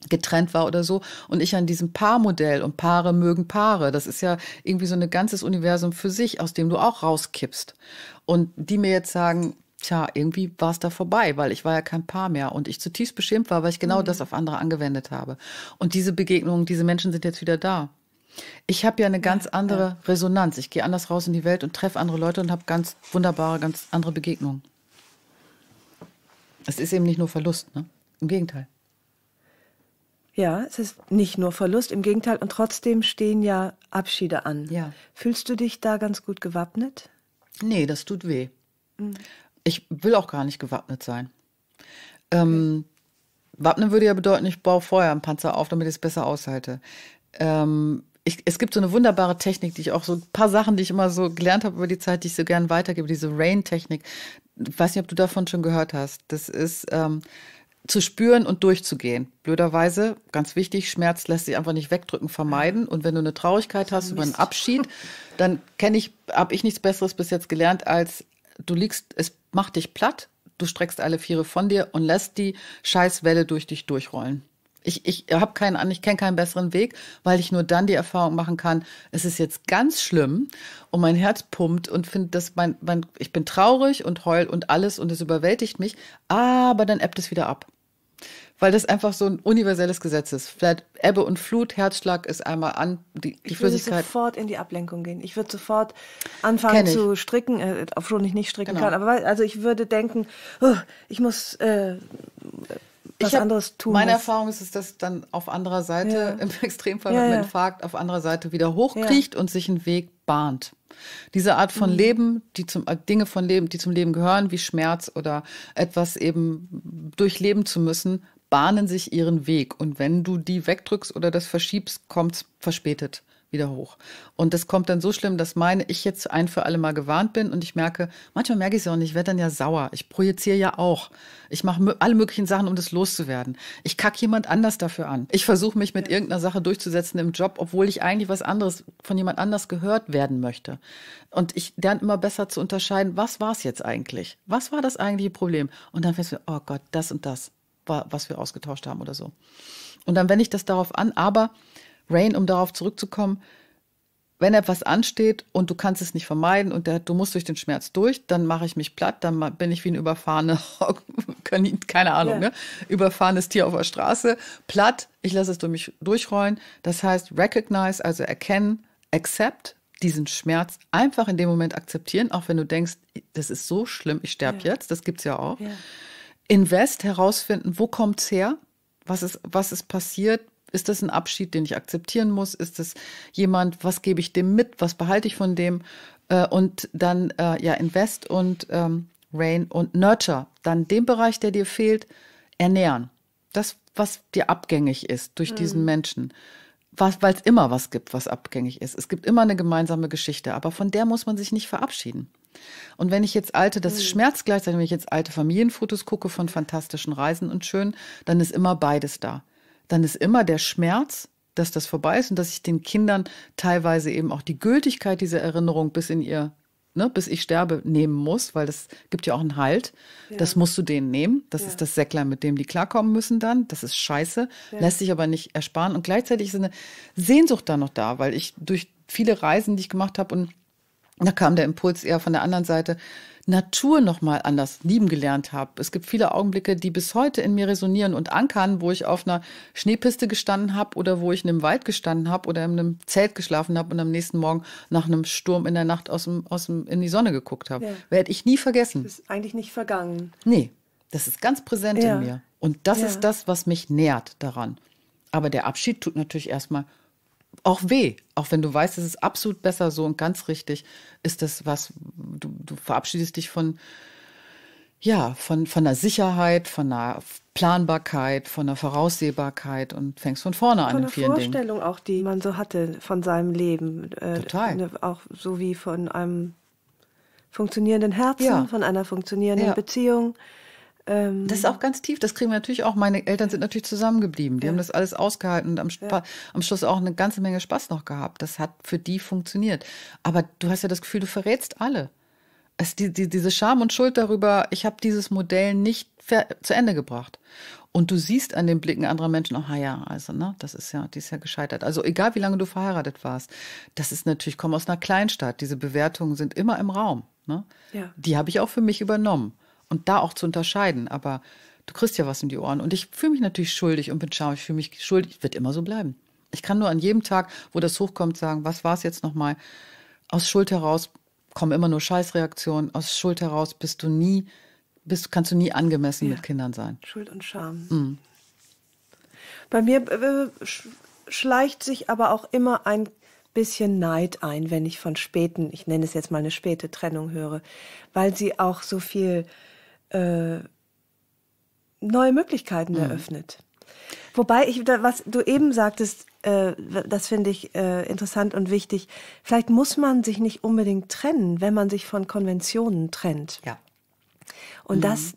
A: getrennt war oder so und ich an diesem Paarmodell und Paare mögen Paare, das ist ja irgendwie so ein ganzes Universum für sich, aus dem du auch rauskippst. Und die mir jetzt sagen, tja, irgendwie war es da vorbei, weil ich war ja kein Paar mehr und ich zutiefst beschämt war, weil ich genau mhm. das auf andere angewendet habe. Und diese Begegnungen, diese Menschen sind jetzt wieder da. Ich habe ja eine ganz ja, andere ja. Resonanz. Ich gehe anders raus in die Welt und treffe andere Leute und habe ganz wunderbare, ganz andere Begegnungen. Es ist eben nicht nur Verlust, ne?
B: Im Gegenteil. Ja, es ist nicht nur Verlust, im Gegenteil. Und trotzdem stehen ja Abschiede an. Ja. Fühlst du dich da ganz gut gewappnet? Nee, das tut weh. Mhm. Ich will auch gar nicht gewappnet sein. Ähm,
A: wappnen würde ja bedeuten, ich baue Feuer im Panzer auf, damit ich es besser aushalte. Ähm, ich, es gibt so eine wunderbare Technik, die ich auch so ein paar Sachen, die ich immer so gelernt habe über die Zeit, die ich so gerne weitergebe, diese Rain-Technik. Ich weiß nicht, ob du davon schon gehört hast. Das ist ähm, zu spüren und durchzugehen. Blöderweise, ganz wichtig, Schmerz lässt sich einfach nicht wegdrücken, vermeiden. Und wenn du eine Traurigkeit hast über einen Abschied, dann kenne ich, habe ich nichts Besseres bis jetzt gelernt, als du liegst, es macht dich platt, du streckst alle Viere von dir und lässt die Scheißwelle durch dich durchrollen. Ich, ich habe keinen an, ich kenne keinen besseren Weg, weil ich nur dann die Erfahrung machen kann, es ist jetzt ganz schlimm und mein Herz pumpt und finde, dass mein, mein, ich bin traurig und heul und alles und es überwältigt mich, aber dann ebbt es wieder ab weil das einfach so ein universelles Gesetz ist. Vielleicht Ebbe und Flut, Herzschlag ist einmal an die, die ich Flüssigkeit. Ich würde
B: sofort in die Ablenkung gehen. Ich würde sofort anfangen zu stricken, äh, obwohl ich nicht stricken genau. kann. Aber also ich würde denken, oh, ich muss äh, was hab, anderes tun. Meine muss. Erfahrung ist, dass dann auf anderer Seite ja. im Extremfall ja, mit dem Infarkt
A: auf anderer Seite wieder hochkriecht ja. und sich einen Weg bahnt. Diese Art von mhm. Leben, die zum äh, Dinge von Leben, die zum Leben gehören, wie Schmerz oder etwas eben durchleben zu müssen, bahnen sich ihren Weg. Und wenn du die wegdrückst oder das verschiebst, kommt es verspätet wieder hoch. Und das kommt dann so schlimm, dass meine ich jetzt ein für alle Mal gewarnt bin und ich merke, manchmal merke ich es auch nicht, ich werde dann ja sauer. Ich projiziere ja auch. Ich mache alle möglichen Sachen, um das loszuwerden. Ich kacke jemand anders dafür an. Ich versuche mich mit irgendeiner Sache durchzusetzen im Job, obwohl ich eigentlich was anderes von jemand anders gehört werden möchte. Und ich lerne immer besser zu unterscheiden, was war es jetzt eigentlich? Was war das eigentliche Problem? Und dann fängst du, oh Gott, das und das war, was wir ausgetauscht haben oder so. Und dann wende ich das darauf an, aber Rain, um darauf zurückzukommen, wenn etwas ansteht und du kannst es nicht vermeiden und der, du musst durch den Schmerz durch, dann mache ich mich platt, dann bin ich wie ein überfahrener, keine Ahnung, yeah. ne? überfahrenes Tier auf der Straße, platt, ich lasse es durch mich durchrollen. Das heißt, recognize, also erkennen, accept diesen Schmerz, einfach in dem Moment akzeptieren, auch wenn du denkst, das ist so schlimm, ich sterbe yeah. jetzt, das gibt es ja auch. Yeah. Invest, herausfinden, wo kommt es her, was ist, was ist passiert, ist das ein Abschied, den ich akzeptieren muss? Ist das jemand, was gebe ich dem mit? Was behalte ich von dem? Äh, und dann äh, ja, Invest und ähm, Rain und Nurture. Dann den Bereich, der dir fehlt, ernähren. Das, was dir abgängig ist durch mhm. diesen Menschen. Weil es immer was gibt, was abgängig ist. Es gibt immer eine gemeinsame Geschichte, aber von der muss man sich nicht verabschieden. Und wenn ich jetzt alte, das mhm. schmerzt gleichzeitig, wenn ich jetzt alte Familienfotos gucke von fantastischen Reisen und schön, dann ist immer beides da dann ist immer der Schmerz, dass das vorbei ist und dass ich den Kindern teilweise eben auch die Gültigkeit dieser Erinnerung bis in ihr, ne, bis ich sterbe, nehmen muss, weil das gibt ja auch einen Halt. Ja. Das musst du denen nehmen. Das ja. ist das Säcklein, mit dem die klarkommen müssen dann. Das ist scheiße, ja. lässt sich aber nicht ersparen. Und gleichzeitig ist eine Sehnsucht da noch da, weil ich durch viele Reisen, die ich gemacht habe und da kam der Impuls eher von der anderen Seite, Natur nochmal anders lieben gelernt habe. Es gibt viele Augenblicke, die bis heute in mir resonieren und ankern, wo ich auf einer Schneepiste gestanden habe oder wo ich in einem Wald gestanden habe oder in einem Zelt geschlafen habe und am nächsten Morgen nach einem Sturm in der Nacht aus dem, aus dem, in die Sonne geguckt habe. Ja. Werde ich nie vergessen. Das
B: ist eigentlich nicht vergangen.
A: Nee, das
B: ist ganz präsent ja. in mir.
A: Und das ja. ist das, was mich nährt daran. Aber der Abschied tut natürlich erstmal auch weh. Auch wenn du weißt, es ist absolut besser so und ganz richtig, ist das was, du, du verabschiedest dich von, ja, von, von der Sicherheit, von der Planbarkeit, von der Voraussehbarkeit und fängst von vorne von an in vielen Dingen.
B: Vorstellung auch, die man so hatte von seinem Leben. Äh, Total. Ne, auch so wie von einem funktionierenden Herzen, ja. von einer funktionierenden ja. Beziehung. Ähm das ist auch ganz tief. Das kriegen wir natürlich
A: auch. Meine Eltern sind natürlich zusammengeblieben. Die ja. haben das alles ausgehalten und am, ja. am, Schluss auch eine ganze Menge Spaß noch gehabt. Das hat für die funktioniert. Aber du hast ja das Gefühl, du verrätst alle. Es, die, die, diese Scham und Schuld darüber, ich habe dieses Modell nicht zu Ende gebracht. Und du siehst an den Blicken anderer Menschen, aha ja, also, ne, das ist ja, die ist ja gescheitert. Also egal wie lange du verheiratet warst, das ist natürlich, komm aus einer Kleinstadt, diese Bewertungen sind immer im Raum. Ne? Ja. Die habe ich auch für mich übernommen und da auch zu unterscheiden. Aber du kriegst ja was in die Ohren. Und ich fühle mich natürlich schuldig und bin schamig. Ich fühle mich schuldig. Wird immer so bleiben. Ich kann nur an jedem Tag, wo das hochkommt, sagen, was war es jetzt nochmal? Aus Schuld heraus kommen immer nur Scheißreaktionen. Aus Schuld heraus bist du nie, bist, kannst du nie angemessen ja. mit Kindern sein.
B: Schuld und Scham. Mhm. Bei mir äh, schleicht sich aber auch immer ein bisschen Neid ein, wenn ich von späten, ich nenne es jetzt mal eine späte Trennung höre, weil sie auch so viel äh, neue Möglichkeiten mhm. eröffnet. Wobei ich, was du eben sagtest, äh, das finde ich äh, interessant und wichtig. Vielleicht muss man sich nicht unbedingt trennen, wenn man sich von Konventionen trennt. Ja. Und mhm. das,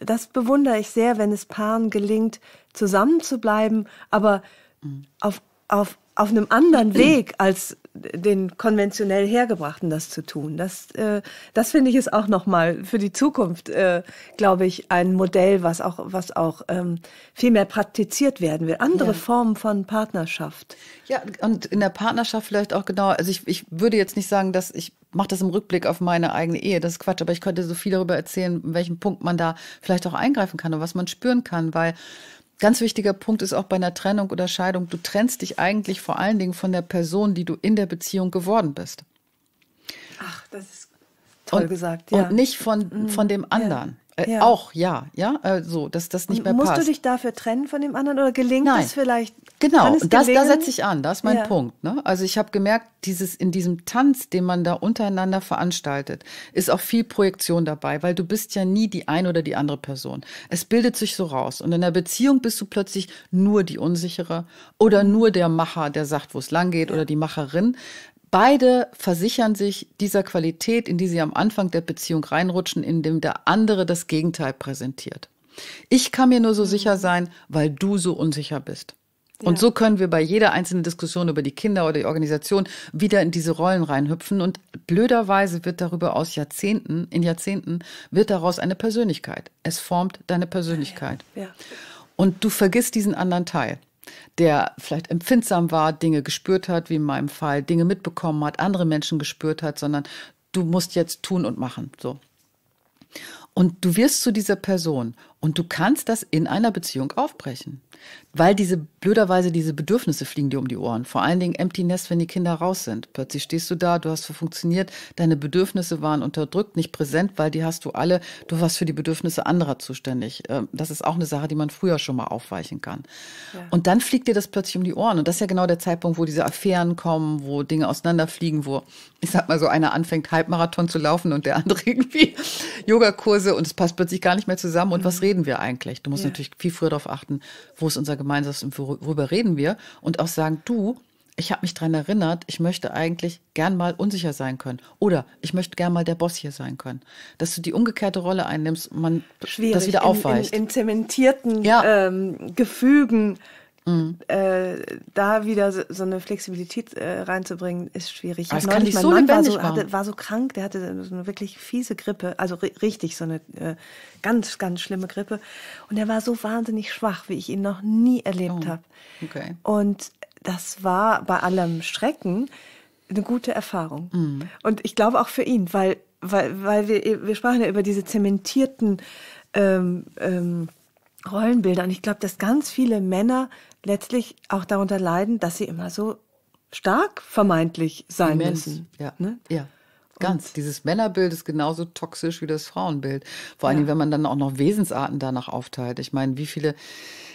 B: das bewundere ich sehr, wenn es Paaren gelingt, zusammen zu bleiben, aber mhm. auf, auf, auf einem anderen Weg als den konventionell hergebrachten das zu tun. Das, äh, das finde ich ist auch nochmal für die Zukunft, äh, glaube ich, ein Modell, was auch, was auch ähm, viel mehr praktiziert werden will. Andere ja. Formen von Partnerschaft. Ja, und in der
A: Partnerschaft vielleicht auch genau, also ich, ich würde jetzt nicht sagen, dass ich mache das im Rückblick auf meine eigene Ehe, das ist Quatsch, aber ich könnte so viel darüber erzählen, in welchem Punkt man da vielleicht auch eingreifen kann und was man spüren kann, weil Ganz wichtiger Punkt ist auch bei einer Trennung oder Scheidung, du trennst dich eigentlich vor allen Dingen von der Person, die du in der Beziehung geworden bist.
B: Ach, das ist toll und, gesagt. Ja. Und nicht
A: von, mhm. von dem anderen. Äh, ja. Auch, ja, ja, äh, so, dass das nicht mehr musst passt. Musst du
B: dich dafür trennen von dem anderen oder gelingt Nein. das vielleicht? Genau, das, da setze ich an,
A: das ist mein ja. Punkt. Ne? Also ich habe gemerkt, dieses in diesem Tanz, den man da untereinander veranstaltet, ist auch viel Projektion dabei, weil du bist ja nie die eine oder die andere Person. Es bildet sich so raus und in der Beziehung bist du plötzlich nur die Unsichere oder nur der Macher, der sagt, wo es lang geht ja. oder die Macherin. Beide versichern sich dieser Qualität, in die sie am Anfang der Beziehung reinrutschen, indem der andere das Gegenteil präsentiert. Ich kann mir nur so mhm. sicher sein, weil du so unsicher bist. Ja. Und so können wir bei jeder einzelnen Diskussion über die Kinder oder die Organisation wieder in diese Rollen reinhüpfen. Und blöderweise wird darüber aus Jahrzehnten, in Jahrzehnten, wird daraus eine Persönlichkeit. Es formt deine Persönlichkeit. Ja. Ja. Und du vergisst diesen anderen Teil der vielleicht empfindsam war, Dinge gespürt hat, wie in meinem Fall, Dinge mitbekommen hat, andere Menschen gespürt hat, sondern du musst jetzt tun und machen. So. Und du wirst zu dieser Person und du kannst das in einer Beziehung aufbrechen weil diese blöderweise diese Bedürfnisse fliegen dir um die Ohren. Vor allen Dingen Empty Nest, wenn die Kinder raus sind. Plötzlich stehst du da, du hast funktioniert, deine Bedürfnisse waren unterdrückt, nicht präsent, weil die hast du alle. Du warst für die Bedürfnisse anderer zuständig. Ähm, das ist auch eine Sache, die man früher schon mal aufweichen kann. Ja. Und dann fliegt dir das plötzlich um die Ohren. Und das ist ja genau der Zeitpunkt, wo diese Affären kommen, wo Dinge auseinanderfliegen, wo ich sag mal so einer anfängt Halbmarathon zu laufen und der andere irgendwie Yogakurse und es passt plötzlich gar nicht mehr zusammen. Und mhm. was reden wir eigentlich? Du musst ja. natürlich viel früher darauf achten, wo ist unser gemeinsames und worüber reden wir? Und auch sagen, du, ich habe mich daran erinnert, ich möchte eigentlich gern mal unsicher sein können. Oder ich möchte gern mal der Boss hier sein können. Dass du die umgekehrte Rolle einnimmst und man Schwierig, das wieder aufweicht.
B: In, in, in zementierten ja. ähm, Gefügen Mhm. Äh, da wieder so, so eine Flexibilität äh, reinzubringen, ist schwierig. Ich kann nicht mein so Mann war so, hatte, war so, krank, der hatte so eine wirklich fiese Grippe, also richtig so eine äh, ganz, ganz schlimme Grippe. Und er war so wahnsinnig schwach, wie ich ihn noch nie erlebt oh. habe. Okay. Und das war bei allem Schrecken eine gute Erfahrung. Mhm. Und ich glaube auch für ihn, weil, weil, weil wir, wir sprachen ja über diese zementierten ähm, ähm, Rollenbilder. Und ich glaube, dass ganz viele Männer letztlich auch darunter leiden, dass sie immer so stark vermeintlich sein Immens. müssen. Ja. Ne? ja. Ganz. Und Dieses Männerbild ist genauso
A: toxisch wie das Frauenbild. Vor allen ja. Dingen, wenn man dann auch noch Wesensarten danach aufteilt. Ich meine, wie viele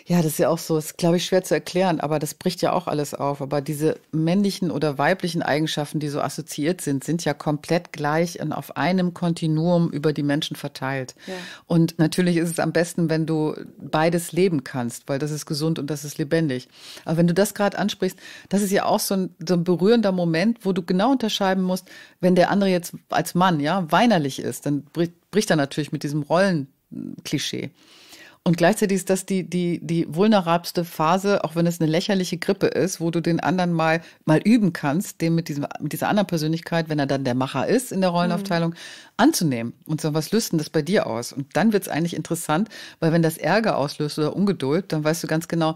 A: ja, das ist ja auch so, ist, glaube ich, schwer zu erklären, aber das bricht ja auch alles auf. Aber diese männlichen oder weiblichen Eigenschaften, die so assoziiert sind, sind ja komplett gleich und auf einem Kontinuum über die Menschen verteilt. Ja. Und natürlich ist es am besten, wenn du beides leben kannst, weil das ist gesund und das ist lebendig. Aber wenn du das gerade ansprichst, das ist ja auch so ein, so ein berührender Moment, wo du genau unterscheiden musst, wenn der andere jetzt als Mann, ja, weinerlich ist, dann bricht, bricht er natürlich mit diesem Rollenklischee. Und gleichzeitig ist das die, die, die vulnerabste Phase, auch wenn es eine lächerliche Grippe ist, wo du den anderen mal, mal üben kannst, den mit, diesem, mit dieser anderen Persönlichkeit, wenn er dann der Macher ist in der Rollenaufteilung, mhm. anzunehmen und sagen, was löst denn das bei dir aus? Und dann wird es eigentlich interessant, weil wenn das Ärger auslöst oder Ungeduld, dann weißt du ganz genau,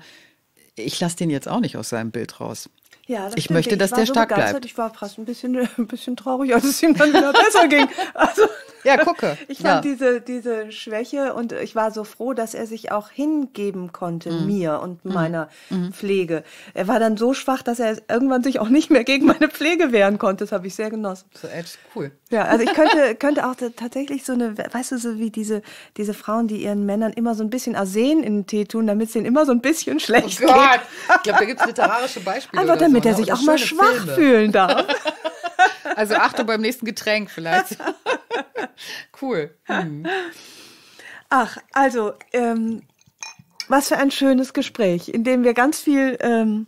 A: ich lasse den jetzt auch nicht aus seinem Bild raus.
B: Ja, ich stimmt. möchte, dass ich der so stark bleibt. Ich war fast ein bisschen, ein bisschen traurig, als es ihm dann wieder besser ging. Also, ja, gucke. Ich fand ja. diese, diese Schwäche und ich war so froh, dass er sich auch hingeben konnte, mhm. mir und mhm. meiner mhm. Pflege. Er war dann so schwach, dass er irgendwann sich auch nicht mehr gegen meine Pflege wehren konnte. Das habe ich sehr genossen. So echt cool. Ja, also ich könnte, könnte auch tatsächlich so eine, weißt du, so wie diese, diese Frauen, die ihren Männern immer so ein bisschen Arsen in den Tee tun, damit es denen immer so ein bisschen oh schlecht oh Gott. geht.
A: Ich glaube, da gibt es literarische Beispiele damit so, er ne? sich auch mal schwach Filme. fühlen
B: darf.
A: Also Achtung beim nächsten Getränk vielleicht.
B: cool. Hm. Ach, also, ähm, was für ein schönes Gespräch, in dem wir ganz viel ähm,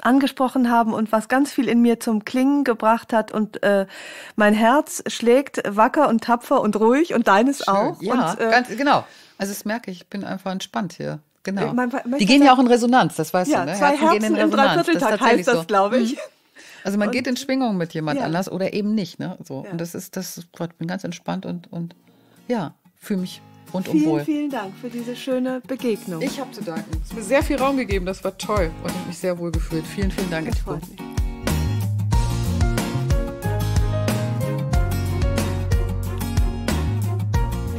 B: angesprochen haben und was ganz viel in mir zum Klingen gebracht hat. Und äh, mein Herz schlägt wacker und tapfer und ruhig und deines Schön. auch. Ja, und, äh, ganz, genau. Also das merke ich, ich bin einfach entspannt
A: hier. Genau. Äh, man, man die gehen ja auch in Resonanz, das weißt ja, du. Ne? Zwei Herzen, Herzen gehen in Resonanz. Im das heißt das, so. glaube ich. Mhm. Also man und, geht in Schwingung mit jemand ja. anders oder eben nicht. Ne? So. Ja. Und das ist, das ist, bin ganz entspannt und, und ja, fühle mich rundum vielen, wohl. Vielen
B: vielen Dank für diese schöne Begegnung.
A: Ich habe zu danken. Es hat mir sehr viel Raum gegeben, das war toll und ich habe mich sehr wohl gefühlt. Vielen, vielen Dank. Das freut mich.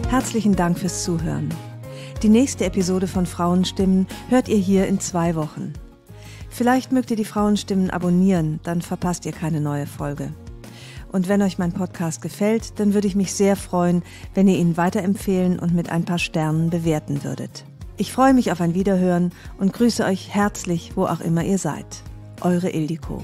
B: Herzlichen Dank fürs Zuhören. Die nächste Episode von Frauenstimmen hört ihr hier in zwei Wochen. Vielleicht mögt ihr die Frauenstimmen abonnieren, dann verpasst ihr keine neue Folge. Und wenn euch mein Podcast gefällt, dann würde ich mich sehr freuen, wenn ihr ihn weiterempfehlen und mit ein paar Sternen bewerten würdet. Ich freue mich auf ein Wiederhören und grüße euch herzlich, wo auch immer ihr seid. Eure Ildiko.